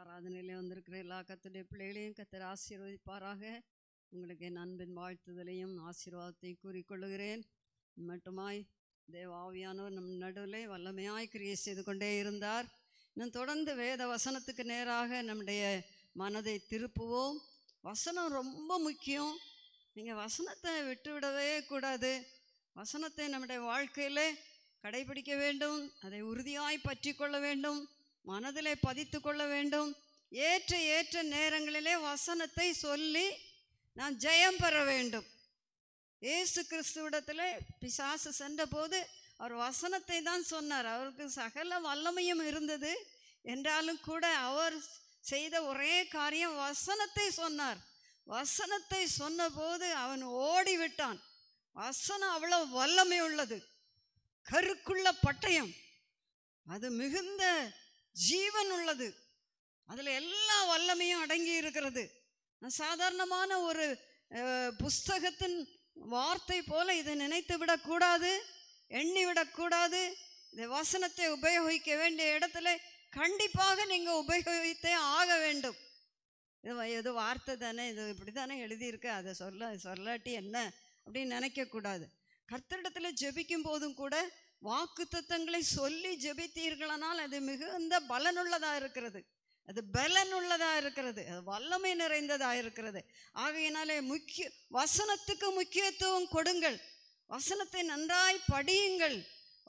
ஆராதனையிலே வந்திருக்கிற எல்லா கத்தருடைய பிள்ளைகளையும் கத்தர் ஆசீர்வதிப்பாராக உங்களுக்கு என் அன்பின் வாழ்த்துதலையும் ஆசீர்வாதத்தையும் கூறிக்கொள்ளுகிறேன் மட்டுமாய் தேவ நம் நடுவில் வல்லமையாய் கிரியை செய்து கொண்டே இருந்தார் இன்னும் தொடர்ந்து வேத வசனத்துக்கு நேராக நம்முடைய மனதை திருப்புவோம் வசனம் ரொம்ப முக்கியம் நீங்கள் வசனத்தை விட்டுவிடவே கூடாது வசனத்தை நம்முடைய வாழ்க்கையில் கடைபிடிக்க வேண்டும் அதை உறுதியாய் பற்றி கொள்ள வேண்டும் மனதிலே பதித்து கொள்ள வேண்டும் ஏற்ற ஏற்ற நேரங்களிலே வசனத்தை சொல்லி நாம் ஜெயம் பெற வேண்டும் ஏசு கிறிஸ்துவிடத்தில் பிசாசு சென்றபோது அவர் வசனத்தை தான் சொன்னார் அவருக்கு சகல வல்லமையும் இருந்தது என்றாலும் கூட அவர் செய்த ஒரே காரியம் வசனத்தை சொன்னார் வசனத்தை சொன்னபோது அவன் ஓடிவிட்டான் வசனம் அவ்வளோ வல்லமை உள்ளது கருக்குள்ள பட்டயம் அது மிகுந்த ஜீவன் உள்ளது அதில் எல்லா வல்லமையும் அடங்கி இருக்கிறது சாதாரணமான ஒரு புஸ்தகத்தின் வார்த்தை போல இதை நினைத்து விடக்கூடாது எண்ணி விடக்கூடாது இந்த வசனத்தை உபயோகிக்க வேண்டிய இடத்துல கண்டிப்பாக நீங்கள் உபயோகித்தே ஆக வேண்டும் இது ஏதோ வார்த்தை தானே இது இப்படி தானே எழுதியிருக்கு அதை சொல்ல சொல்லாட்டி என்ன அப்படின்னு நினைக்கக்கூடாது கர்த்தரிடத்தில் ஜெபிக்கும் போதும் கூட வாக்கு தத்தங்களை சொல்லி ஜெபித்தீர்களானால் அது மிகுந்த பலனுள்ளதாக இருக்கிறது அது பலனுள்ளதாக இருக்கிறது அது வல்லமை நிறைந்ததாக இருக்கிறது ஆகையினாலே முக்கிய வசனத்துக்கு முக்கியத்துவம் கொடுங்கள் வசனத்தை நன்றாய் படியுங்கள்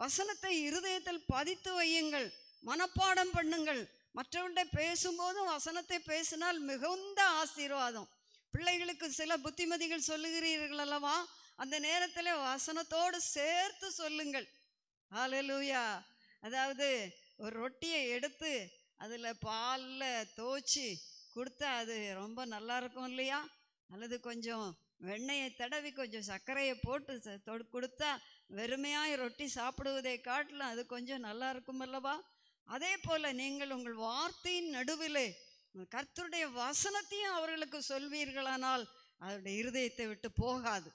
வசனத்தை இருதயத்தில் பதித்து வையுங்கள் மனப்பாடம் பண்ணுங்கள் மற்றவர்கிட்ட பேசும்போதும் வசனத்தை பேசினால் மிகுந்த ஆசீர்வாதம் பிள்ளைகளுக்கு சில புத்திமதிகள் சொல்லுகிறீர்கள் அல்லவா அந்த நேரத்தில் வசனத்தோடு சேர்த்து சொல்லுங்கள் ஆலலூயா அதாவது ஒரு ரொட்டியை எடுத்து அதில் பாலில் தோச்சி கொடுத்தா அது ரொம்ப நல்லா இருக்கும் இல்லையா அல்லது கொஞ்சம் வெண்ணெயை தடவி கொஞ்சம் சர்க்கரையை போட்டு கொடுத்தா வெறுமையாக ரொட்டி சாப்பிடுவதை காட்டிலும் அது கொஞ்சம் நல்லா இருக்கும் அல்லவா அதே போல் நீங்கள் உங்கள் வார்த்தையின் நடுவில் கர்த்தருடைய வசனத்தையும் அவர்களுக்கு சொல்வீர்களானால் அதோடைய இருதயத்தை விட்டு போகாது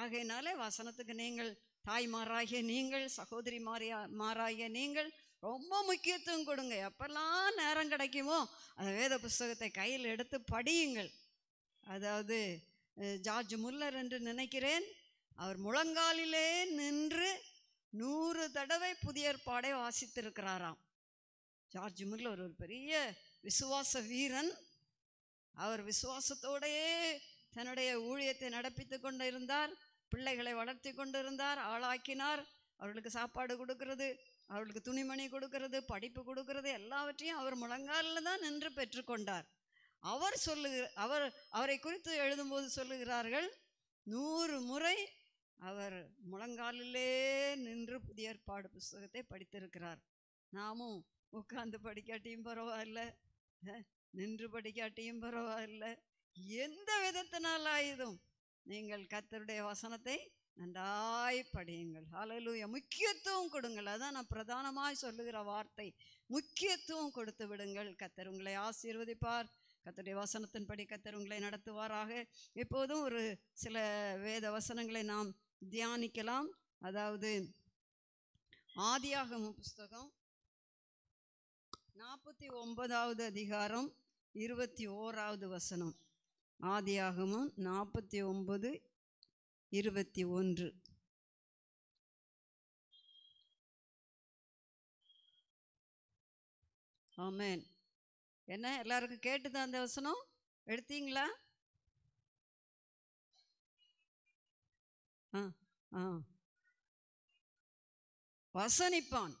ஆகையினாலே வசனத்துக்கு நீங்கள் தாய்மாராகிய நீங்கள் சகோதரி மாறியா மாறாகிய நீங்கள் ரொம்ப முக்கியத்துவம் கொடுங்க எப்பெல்லாம் நேரம் கிடைக்குமோ அந்த வேத புஸ்தகத்தை கையில் எடுத்து படியுங்கள் அதாவது ஜார்ஜ் முல்லர் என்று நினைக்கிறேன் அவர் முழங்காலிலே நின்று நூறு தடவை புதிய பாடை வாசித்திருக்கிறாராம் ஜார்ஜ் முல்லர் ஒரு பெரிய விசுவாச வீரன் அவர் விசுவாசத்தோடையே தன்னுடைய ஊழியத்தை நடப்பித்து கொண்டிருந்தார் பிள்ளைகளை வளர்த்தி கொண்டிருந்தார் ஆளாக்கினார் அவர்களுக்கு சாப்பாடு கொடுக்கறது அவர்களுக்கு துணிமணி கொடுக்கறது படிப்பு கொடுக்கறது எல்லாவற்றையும் அவர் முழங்காலில் தான் நின்று பெற்றுக்கொண்டார் அவர் சொல்லுகிற அவர் அவரை குறித்து எழுதும்போது சொல்லுகிறார்கள் நூறு முறை அவர் முழங்காலிலே நின்று புதிய ஏற்பாடு புஸ்தகத்தை படித்திருக்கிறார் நாமும் உட்காந்து படிக்காட்டியும் பரவாயில்ல நின்று படிக்காட்டியும் பரவாயில்ல எந்த விதத்தினால் ஆயுதம் நீங்கள் கத்தருடைய வசனத்தை நன்றாய் படியுங்கள் ஹலலூய முக்கியத்துவம் கொடுங்கள் அதான் நான் பிரதானமாக சொல்லுகிற வார்த்தை முக்கியத்துவம் கொடுத்து விடுங்கள் கத்தர் உங்களை ஆசீர்வதிப்பார் கத்தருடைய வசனத்தின்படி கத்தர் உங்களை நடத்துவாராக எப்போதும் ஒரு சில வேத வசனங்களை நாம் தியானிக்கலாம் அதாவது ஆதியாகம புஸ்தகம் நாற்பத்தி ஒன்பதாவது அதிகாரம் இருபத்தி ஓராவது வசனம் ஆதியாகமும் நாற்பத்தி ஒன்பது இருபத்தி ஒன்று ஆமேன் என்ன எல்லாருக்கும் கேட்டுதான் அந்த வசனம் எடுத்தீங்களா ஆ ஆ வசனிப்பான்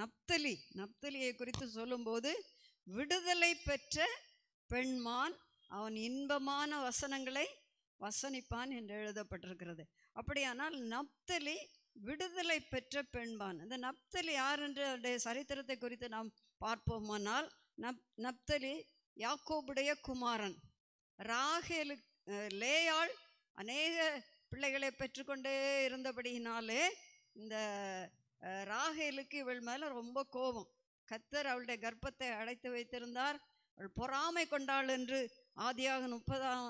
நப்தலி நப்தலியை குறித்து சொல்லும்போது விடுதலை பெற்ற பெண்மான் அவன் இன்பமான வசனங்களை வசனிப்பான் என்று எழுதப்பட்டிருக்கிறது அப்படியானால் நப்தலி விடுதலை பெற்ற பெண்பான் இந்த நப்தலி யார் என்று சரித்திரத்தை குறித்து நாம் பார்ப்போமானால் நப் நப்தலி யாக்கோபுடைய குமாரன் ராகேலு லேயாள் அநேக பிள்ளைகளை பெற்றுக்கொண்டே இருந்தபடியினாலே இந்த ராகேலுக்கு இவள் மேலே ரொம்ப கோபம் கத்தர் அவளுடைய கர்ப்பத்தை அடைத்து வைத்திருந்தார் அவள் பொறாமை கொண்டாள் என்று ஆதியாக முப்பதாம்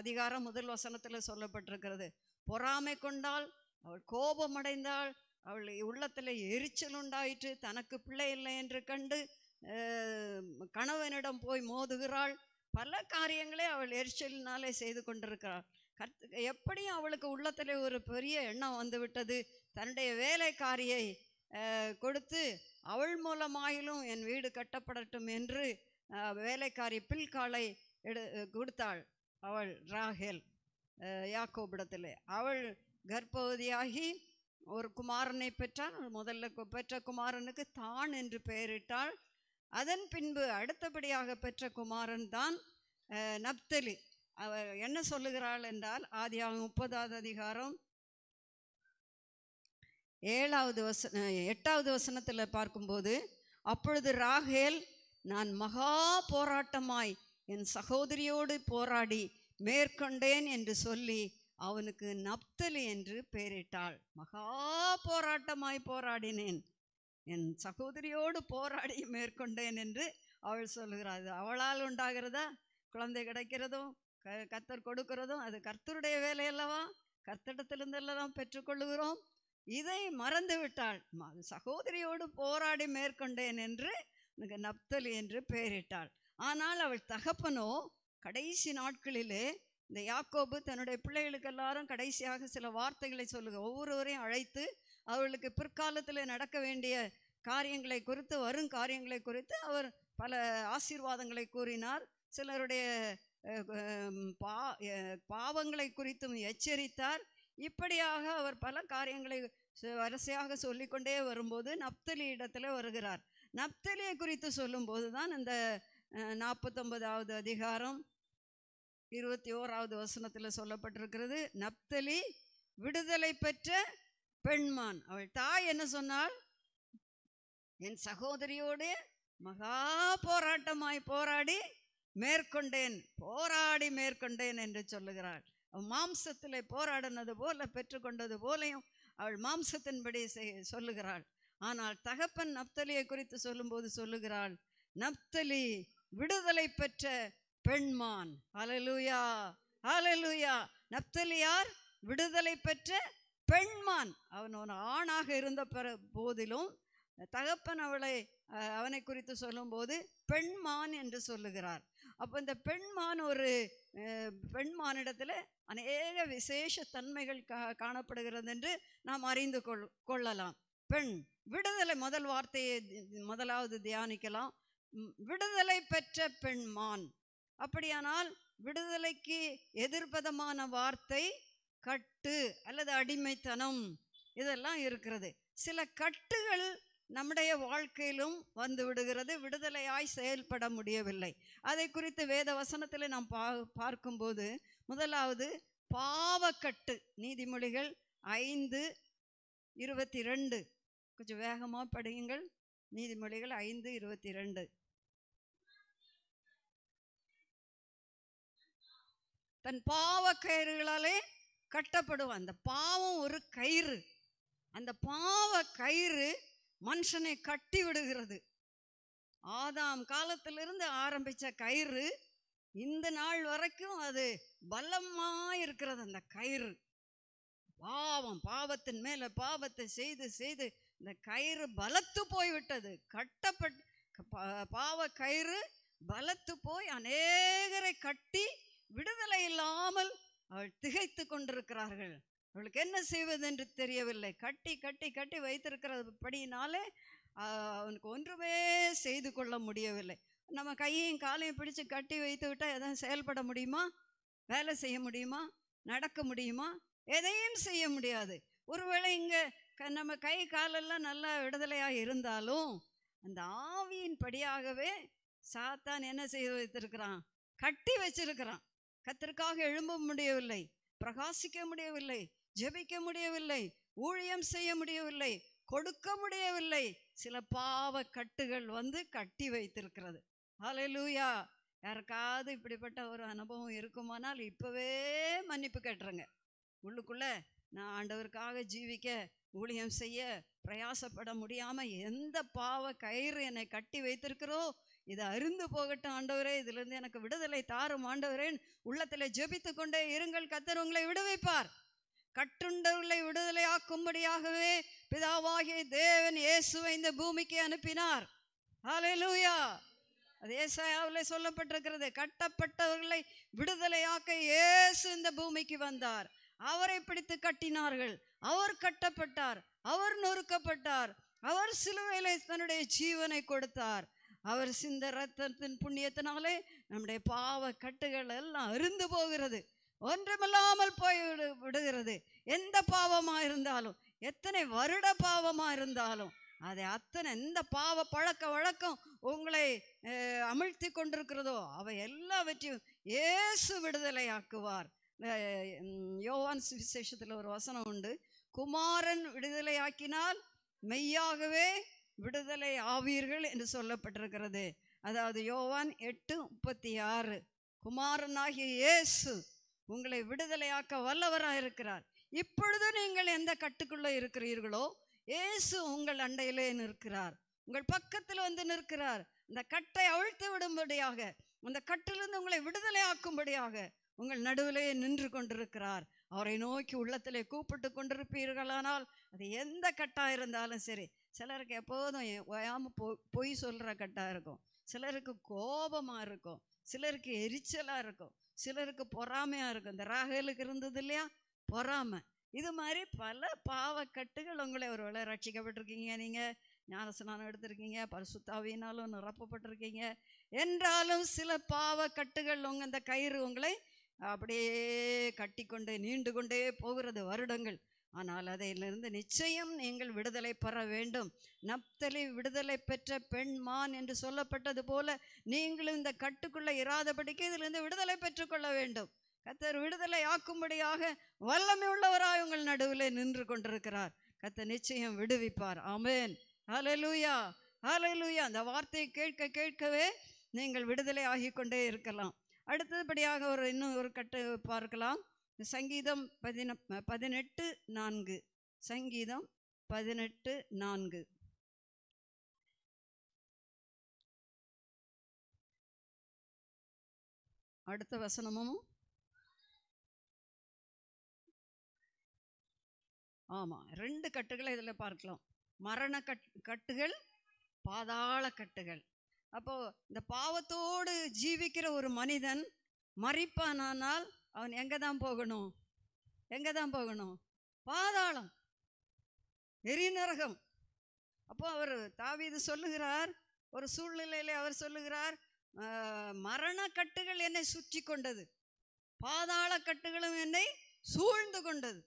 அதிகாரம் முதல் வசனத்தில் சொல்லப்பட்டிருக்கிறது பொறாமை கொண்டால் அவள் கோபமடைந்தாள் அவள் உள்ளத்தில் எரிச்சல் உண்டாயிற்று தனக்கு பிள்ளை இல்லை என்று கண்டு கணவனிடம் போய் மோதுகிறாள் பல காரியங்களே அவள் எரிச்சலினாலே செய்து கொண்டிருக்கிறாள் கத் எப்படியும் அவளுக்கு உள்ளத்தில் ஒரு பெரிய எண்ணம் வந்துவிட்டது தன்னுடைய வேலைக்காரியை கொடுத்து அவள் மூலமாயிலும் என் வீடு கட்டப்படட்டும் என்று வேலைக்காரி பில்காலை எடு கொடுத்தாள் அவள் ராகேல் யாக்கோபிடத்தில் அவள் கர்ப்பவதியாகி ஒரு குமாரனை பெற்றால் முதல்ல பெற்ற குமாரனுக்கு தான் என்று பெயரிட்டாள் அதன் பின்பு அடுத்தபடியாக பெற்ற குமாரன் தான் நப்தலி அவர் என்ன சொல்லுகிறாள் என்றால் ஆதியாக முப்பதாவது அதிகாரம் ஏழாவது வசன எட்டாவது வசனத்தில் பார்க்கும்போது அப்பொழுது ராகேல் நான் மகா போராட்டமாய் என் சகோதரியோடு போராடி மேற்கொண்டேன் என்று சொல்லி அவனுக்கு நப்தலி என்று பெயரிட்டாள் மகா போராட்டமாய் போராடினேன் என் சகோதரியோடு போராடி மேற்கொண்டேன் என்று அவள் சொல்கிறாள் அவளால் உண்டாகிறதா குழந்தை கிடைக்கிறதும் க கத்தர் கொடுக்கிறதும் அது கர்த்தருடைய வேலையல்லவா கர்த்தடத்திலிருந்தெல்லாம் பெற்றுக்கொள்ளுகிறோம் இதை மறந்து விட்டாள் சகோதரியோடு போராடி மேற்கொண்டேன் என்று எனக்கு நப்தலி என்று பெயரிட்டாள் ஆனால் அவள் தகப்பனோ கடைசி நாட்களிலே இந்த யாக்கோபு தன்னுடைய பிள்ளைகளுக்கு எல்லாரும் கடைசியாக சில வார்த்தைகளை சொல்லுங்க ஒவ்வொருவரையும் அழைத்து அவர்களுக்கு பிற்காலத்தில் நடக்க வேண்டிய காரியங்களை குறித்து வரும் காரியங்களை குறித்து அவர் பல ஆசீர்வாதங்களை கூறினார் சிலருடைய பா பாவங்களை குறித்தும் எச்சரித்தார் இப்படியாக அவர் பல காரியங்களை வரிசையாக சொல்லிக்கொண்டே வரும்போது நப்தலி இடத்துல வருகிறார் நப்தலியை குறித்து சொல்லும்போது தான் அந்த நாற்பத்தொன்பதாவது அதிகாரம் இருபத்தி ஓராவது வசனத்தில் சொல்லப்பட்டிருக்கிறது நப்தலி விடுதலை பெற்ற பெண்மான் அவள் தாய் என்ன சொன்னாள் என் சகோதரியோடு மகா போராட்டமாய் போராடி மேற்கொண்டேன் போராடி மேற்கொண்டேன் என்று சொல்லுகிறாள் அவள் மாம்சத்தில் போராடினது போல பெற்றுக்கொண்டது போலையும் அவள் மாம்சத்தின்படி சொல்லுகிறாள் ஆனால் தகப்பன் நப்தலியை குறித்து சொல்லும்போது சொல்லுகிறாள் நப்தலி விடுதலை பெற்ற பெண்மான் அலலுயா அலலுயா நப்தலியார் விடுதலை பெற்ற பெண்மான் அவன் ஒரு ஆணாக இருந்த போதிலும் தகப்பன் அவளை அவனை குறித்து சொல்லும்போது பெண்மான் என்று சொல்லுகிறார் அப்போ இந்த பெண்மான் ஒரு பெண்மானிடத்தில் அநேக விசேஷ தன்மைகள் கா காணப்படுகிறது என்று நாம் அறிந்து கொள் கொள்ளலாம் பெண் விடுதலை முதல் வார்த்தையை முதலாவது தியானிக்கலாம் விடுதலை பெற்ற பெண்மான் அப்படியானால் விடுதலைக்கு எதிர்பதமான வார்த்தை கட்டு அல்லது அடிமைத்தனம் இதெல்லாம் இருக்கிறது சில கட்டுகள் நம்முடைய வாழ்க்கையிலும் வந்து விடுகிறது விடுதலையாய் செயல்பட முடியவில்லை அதை குறித்து வேத வசனத்தில் நாம் பா பார்க்கும்போது முதலாவது பாவக்கட்டு நீதிமொழிகள் ஐந்து இருபத்தி ரெண்டு கொஞ்சம் வேகமாக படியுங்கள் நீதிமொழிகள் ஐந்து இருபத்தி ரெண்டு தன் பாவ கயிறுகளாலே கட்டப்படுவான் அந்த பாவம் ஒரு கயிறு அந்த பாவ கயிறு மனுஷனை கட்டி விடுகிறது ஆதாம் காலத்திலிருந்து ஆரம்பித்த கயிறு இந்த நாள் வரைக்கும் அது பலமாக இருக்கிறது அந்த கயிறு பாவம் பாவத்தின் மேலே பாவத்தை செய்து செய்து இந்த கயிறு பலத்து போய்விட்டது கட்டப்பட் பாவ கயிறு பலத்து போய் அநேகரை கட்டி விடுதலை இல்லாமல் அவள் திகைத்து கொண்டிருக்கிறார்கள் அவளுக்கு என்ன செய்வது என்று தெரியவில்லை கட்டி கட்டி கட்டி வைத்திருக்கிறது படியினாலே அவனுக்கு ஒன்றுமே செய்து கொள்ள முடியவில்லை நம்ம கையையும் காலையும் பிடிச்சு கட்டி வைத்து விட்டால் எதுவும் செயல்பட முடியுமா வேலை செய்ய முடியுமா நடக்க முடியுமா எதையும் செய்ய முடியாது ஒருவேளை இங்கே நம்ம கை காலெல்லாம் நல்லா விடுதலையாக இருந்தாலும் அந்த ஆவியின் படியாகவே சாத்தான் என்ன செய்து வைத்திருக்கிறான் கட்டி வச்சிருக்கிறான் கத்திற்காக எழும்ப முடியவில்லை பிரகாசிக்க முடியவில்லை ஜெபிக்க முடியவில்லை ஊழியம் செய்ய முடியவில்லை கொடுக்க முடியவில்லை சில பாவ கட்டுகள் வந்து கட்டி வைத்திருக்கிறது ஹலெலூயா யாருக்காவது இப்படிப்பட்ட ஒரு அனுபவம் இருக்குமானால் இப்போவே மன்னிப்பு கேட்டுருங்க உள்ளுக்குள்ள நான் ஆண்டவருக்காக ஜீவிக்க ஊழியம் செய்ய பிரயாசப்பட முடியாமல் எந்த பாவ கயிறு என்னை கட்டி வைத்திருக்கிறோ இது அருந்து போகட்டும் ஆண்டவரே இதிலிருந்து எனக்கு விடுதலை தாரும் ஆண்டவரேன் உள்ளத்தில் ஜெபித்து கொண்டே இருங்கள் கத்தர் உங்களை விடுவிப்பார் கட்டுண்டவர்களை விடுதலையாக்கும்படியாகவே பிதாவாகிய தேவன் இயேசுவை இந்த பூமிக்கு அனுப்பினார் ஹலே லூயா அது ஏசாயாவில் சொல்லப்பட்டிருக்கிறது கட்டப்பட்டவர்களை விடுதலையாக்க இயேசு இந்த பூமிக்கு வந்தார் அவரை பிடித்து கட்டினார்கள் அவர் கட்டப்பட்டார் அவர் நொறுக்கப்பட்டார் அவர் சிலுவையில் தன்னுடைய ஜீவனை கொடுத்தார் அவர் சிந்த ரத்தத்தின் புண்ணியத்தினாலே நம்முடைய பாவ கட்டுகள் எல்லாம் அருந்து போகிறது ஒன்றுமில்லாமல் போய் விடுகிறது எந்த பாவமாக இருந்தாலும் எத்தனை வருட பாவமாக இருந்தாலும் அதை அத்தனை எந்த பாவ பழக்க வழக்கம் உங்களை அமிழ்த்தி கொண்டிருக்கிறதோ அவை எல்லாவற்றையும் விடுதலை விடுதலையாக்குவார் யோவான் சுவிசேஷத்தில் ஒரு வசனம் உண்டு குமாரன் விடுதலையாக்கினால் மெய்யாகவே விடுதலை ஆவீர்கள் என்று சொல்லப்பட்டிருக்கிறது அதாவது யோவான் எட்டு முப்பத்தி ஆறு குமாரனாகிய இயேசு உங்களை விடுதலையாக்க வல்லவராக இருக்கிறார் இப்பொழுது நீங்கள் எந்த கட்டுக்குள்ளே இருக்கிறீர்களோ இயேசு உங்கள் அண்டையிலே நிற்கிறார் உங்கள் பக்கத்தில் வந்து நிற்கிறார் இந்த கட்டை அவிழ்த்து விடும்படியாக அந்த கட்டிலிருந்து உங்களை விடுதலை ஆக்கும்படியாக உங்கள் நடுவிலேயே நின்று கொண்டிருக்கிறார் அவரை நோக்கி உள்ளத்திலே கூப்பிட்டு கொண்டிருப்பீர்களானால் அது எந்த கட்டாக இருந்தாலும் சரி சிலருக்கு எப்போதும் ஓயாமல் பொ பொய் சொல்கிற கட்டாக இருக்கும் சிலருக்கு கோபமாக இருக்கும் சிலருக்கு எரிச்சலாக இருக்கும் சிலருக்கு பொறாமையாக இருக்கும் இந்த ராகலுக்கு இருந்தது இல்லையா பொறாமை இது மாதிரி பல பாவக்கட்டுகள் உங்களை ஒரு வேலை ரட்சிக்கப்பட்டிருக்கீங்க நீங்கள் ஞானஸ்நானம் எடுத்திருக்கீங்க பரிசுத்தாவினாலும் நிரப்பப்பட்டிருக்கீங்க என்றாலும் சில பாவக்கட்டுகள் உங்கள் இந்த கயிறு உங்களை அப்படியே கட்டி கொண்டு நீண்டு கொண்டே போகிறது வருடங்கள் ஆனால் அதையிலிருந்து நிச்சயம் நீங்கள் விடுதலை பெற வேண்டும் நப்தலி விடுதலை பெற்ற பெண் மான் என்று சொல்லப்பட்டது போல நீங்களும் இந்த கட்டுக்குள்ளே இராதபடிக்கு இதிலிருந்து விடுதலை பெற்றுக்கொள்ள வேண்டும் கத்தர் விடுதலை ஆக்கும்படியாக வல்லமை உள்ளவராய் உங்கள் நடுவில் நின்று கொண்டிருக்கிறார் கத்தர் நிச்சயம் விடுவிப்பார் ஆமேன் ஹலலூயா ஹலலூயா அந்த வார்த்தையை கேட்க கேட்கவே நீங்கள் விடுதலை ஆகி கொண்டே இருக்கலாம் அடுத்தபடியாக ஒரு இன்னும் ஒரு கட்டு பார்க்கலாம் சங்கீதம் பதின பதினெட்டு நான்கு சங்கீதம் பதினெட்டு நான்கு அடுத்த வசனமும் ஆமாம் ரெண்டு கட்டுகளை இதில் பார்க்கலாம் மரண கட் கட்டுகள் பாதாள கட்டுகள் அப்போது இந்த பாவத்தோடு ஜீவிக்கிற ஒரு மனிதன் மறிப்பானால் அவன் எங்கே தான் போகணும் எங்கே தான் போகணும் பாதாளம் நரகம் அப்போ அவர் தாவீது சொல்லுகிறார் ஒரு சூழ்நிலையிலே அவர் சொல்லுகிறார் மரண கட்டுகள் என்னை சுற்றி கொண்டது பாதாள கட்டுகளும் என்னை சூழ்ந்து கொண்டது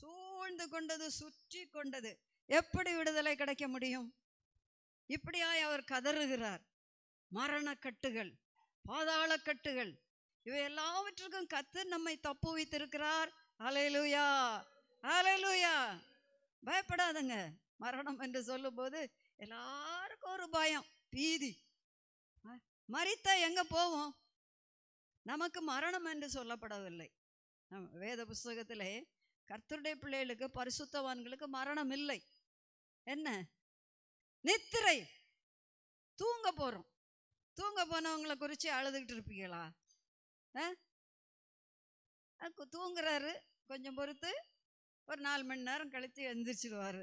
சூழ்ந்து கொண்டது சுற்றி கொண்டது எப்படி விடுதலை கிடைக்க முடியும் இப்படியாய் அவர் கதறுகிறார் மரண கட்டுகள் பாதாள கட்டுகள் இவை எல்லாவற்றுக்கும் கத்து நம்மை தப்பு வைத்திருக்கிறார் அலையலூயா அலையலூயா பயப்படாதங்க மரணம் என்று சொல்லும்போது எல்லாருக்கும் ஒரு பயம் பீதி மறித்தா எங்கே போவோம் நமக்கு மரணம் என்று சொல்லப்படவில்லை வேத புஸ்தகத்திலே கர்த்தருடைய பிள்ளைகளுக்கு பரிசுத்தவான்களுக்கு மரணம் இல்லை என்ன நித்திரை தூங்க போகிறோம் தூங்க போனவங்களை குறித்து அழுதுகிட்டு இருப்பீங்களா தூங்குறாரு கொஞ்சம் பொறுத்து ஒரு நாலு மணி நேரம் கழித்து எந்திரிச்சிடுவார்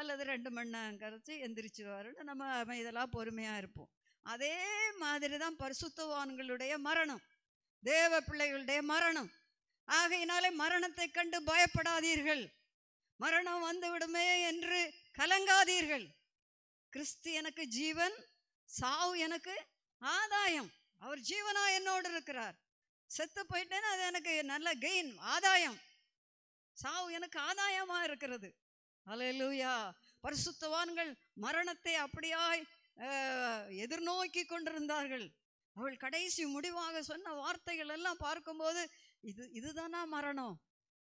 அல்லது ரெண்டு மணி நேரம் கழித்து எந்திரிச்சிடுவாருன்னு நம்ம இதெல்லாம் பொறுமையாக இருப்போம் அதே மாதிரி தான் பரிசுத்தவான்களுடைய மரணம் தேவ பிள்ளைகளுடைய மரணம் ஆகையினாலே மரணத்தை கண்டு பயப்படாதீர்கள் மரணம் வந்துவிடுமே என்று கலங்காதீர்கள் கிறிஸ்து எனக்கு ஜீவன் சாவு எனக்கு ஆதாயம் அவர் ஜீவனா என்னோடு இருக்கிறார் செத்து போயிட்டேன்னா அது எனக்கு நல்ல கெயின் ஆதாயம் சாவு எனக்கு ஆதாயமாக இருக்கிறது அலையலூயா பரிசுத்தவான்கள் மரணத்தை அப்படியாய் எதிர்நோக்கி கொண்டிருந்தார்கள் அவள் கடைசி முடிவாக சொன்ன வார்த்தைகள் எல்லாம் பார்க்கும்போது இது இதுதானா மரணம்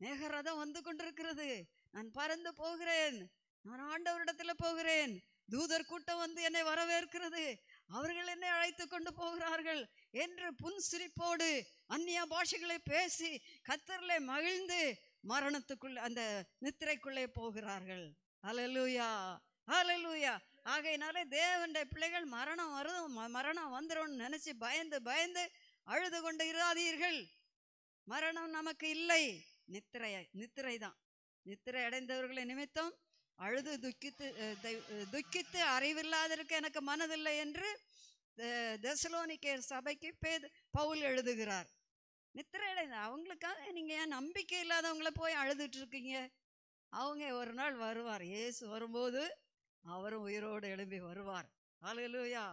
மேகரதம் வந்து கொண்டிருக்கிறது நான் பறந்து போகிறேன் நான் ஆண்டவரிடத்தில் போகிறேன் தூதர் கூட்டம் வந்து என்னை வரவேற்கிறது அவர்கள் என்னை அழைத்து கொண்டு போகிறார்கள் என்று புன் சிரிப்போடு அந்நிய பாஷைகளை பேசி கத்தரில் மகிழ்ந்து மரணத்துக்குள்ளே அந்த நித்திரைக்குள்ளே போகிறார்கள் அலலூயா அலலூயா ஆகையினாலே தேவண்ட பிள்ளைகள் மரணம் வரும் மரணம் வந்துடும் நினச்சி பயந்து பயந்து அழுது கொண்டு இராதீர்கள் மரணம் நமக்கு இல்லை நித்திரை நித்திரை தான் நித்திரை அடைந்தவர்களை நிமித்தம் அழுது துக்கித்து துக்கித்து அறிவில்லாதிருக்க எனக்கு மனதில்லை என்று தெசலோனிக்கேர் சபைக்கு பே பவுல் எழுதுகிறார் நித்திரையடைந்த அவங்களுக்காக நீங்கள் ஏன் நம்பிக்கை இல்லாதவங்கள போய் அழுதுட்டு இருக்கீங்க அவங்க ஒரு நாள் வருவார் ஏசு வரும்போது அவரும் உயிரோடு எழும்பி வருவார் ஆளுகலூயா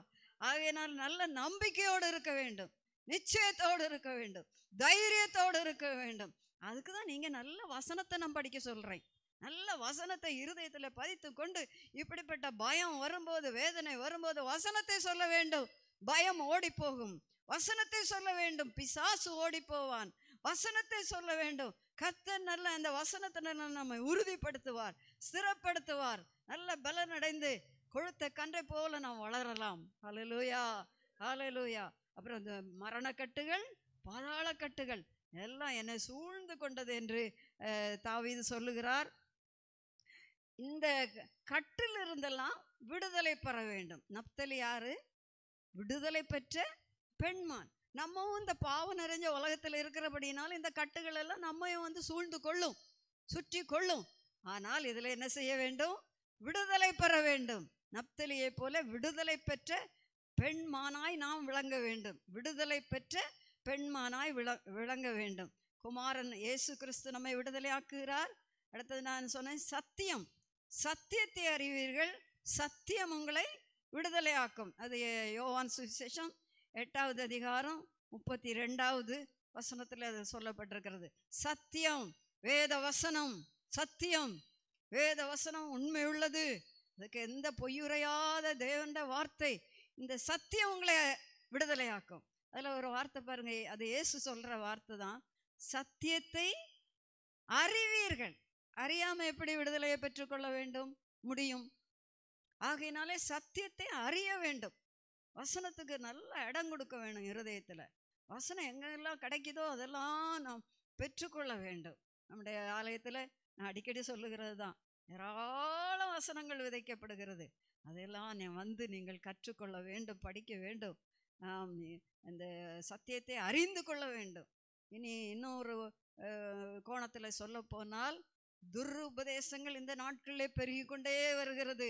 ஆகையினால் நல்ல நம்பிக்கையோடு இருக்க வேண்டும் நிச்சயத்தோடு இருக்க வேண்டும் தைரியத்தோடு இருக்க வேண்டும் அதுக்கு தான் நீங்கள் நல்ல வசனத்தை நான் படிக்க சொல்கிறேன் நல்ல வசனத்தை இருதயத்தில் பதித்து கொண்டு இப்படிப்பட்ட பயம் வரும்போது வேதனை வரும்போது வசனத்தை சொல்ல வேண்டும் பயம் ஓடி போகும் வசனத்தை சொல்ல வேண்டும் பிசாசு ஓடி போவான் வசனத்தை சொல்ல வேண்டும் கத்த நல்ல அந்த வசனத்தை நம்மை உறுதிப்படுத்துவார் ஸ்திரப்படுத்துவார் நல்ல பலனடைந்து கொழுத்த கன்றை போல நாம் வளரலாம் அலலூயா அலலூயா அப்புறம் இந்த மரணக்கட்டுகள் கட்டுகள் எல்லாம் என்னை சூழ்ந்து கொண்டது என்று தாவீது சொல்லுகிறார் இந்த கட்டில் இருந்தெல்லாம் விடுதலை பெற வேண்டும் நப்தலி யாரு விடுதலை பெற்ற பெண்மான் நம்மவும் இந்த பாவம் நிறைஞ்ச உலகத்தில் இருக்கிறபடினாலும் இந்த கட்டுகள் எல்லாம் நம்மையும் வந்து சூழ்ந்து கொள்ளும் சுற்றி கொள்ளும் ஆனால் இதில் என்ன செய்ய வேண்டும் விடுதலை பெற வேண்டும் நப்தலியை போல விடுதலை பெற்ற பெண்மானாய் நாம் விளங்க வேண்டும் விடுதலை பெற்ற பெண்மானாய் விள விளங்க வேண்டும் குமாரன் இயேசு கிறிஸ்து நம்மை விடுதலை ஆக்குகிறார் அடுத்தது நான் சொன்னேன் சத்தியம் சத்தியத்தை அறிவீர்கள் சத்தியம் உங்களை விடுதலையாக்கும் அது யோவான் சுவிசேஷம் எட்டாவது அதிகாரம் முப்பத்தி ரெண்டாவது வசனத்தில் அது சொல்லப்பட்டிருக்கிறது சத்தியம் வேத வசனம் சத்தியம் வேத வசனம் உண்மை உள்ளது அதுக்கு எந்த பொய்யுரையாத தேவண்ட வார்த்தை இந்த சத்தியம் உங்களை விடுதலையாக்கும் அதில் ஒரு வார்த்தை பாருங்க அது இயேசு சொல்கிற வார்த்தை தான் சத்தியத்தை அறிவீர்கள் அறியாமல் எப்படி விடுதலையை பெற்றுக்கொள்ள வேண்டும் முடியும் ஆகையினாலே சத்தியத்தை அறிய வேண்டும் வசனத்துக்கு நல்ல இடம் கொடுக்க வேணும் இருதயத்தில் வசனம் எங்கெல்லாம் கிடைக்குதோ அதெல்லாம் நாம் பெற்றுக்கொள்ள வேண்டும் நம்முடைய ஆலயத்தில் நான் அடிக்கடி சொல்லுகிறது தான் ஏராளம் வசனங்கள் விதைக்கப்படுகிறது அதெல்லாம் வந்து நீங்கள் கற்றுக்கொள்ள வேண்டும் படிக்க வேண்டும் நாம் இந்த சத்தியத்தை அறிந்து கொள்ள வேண்டும் இனி இன்னொரு கோணத்தில் சொல்லப்போனால் உபதேசங்கள் இந்த நாட்களிலே பெருகி கொண்டே வருகிறது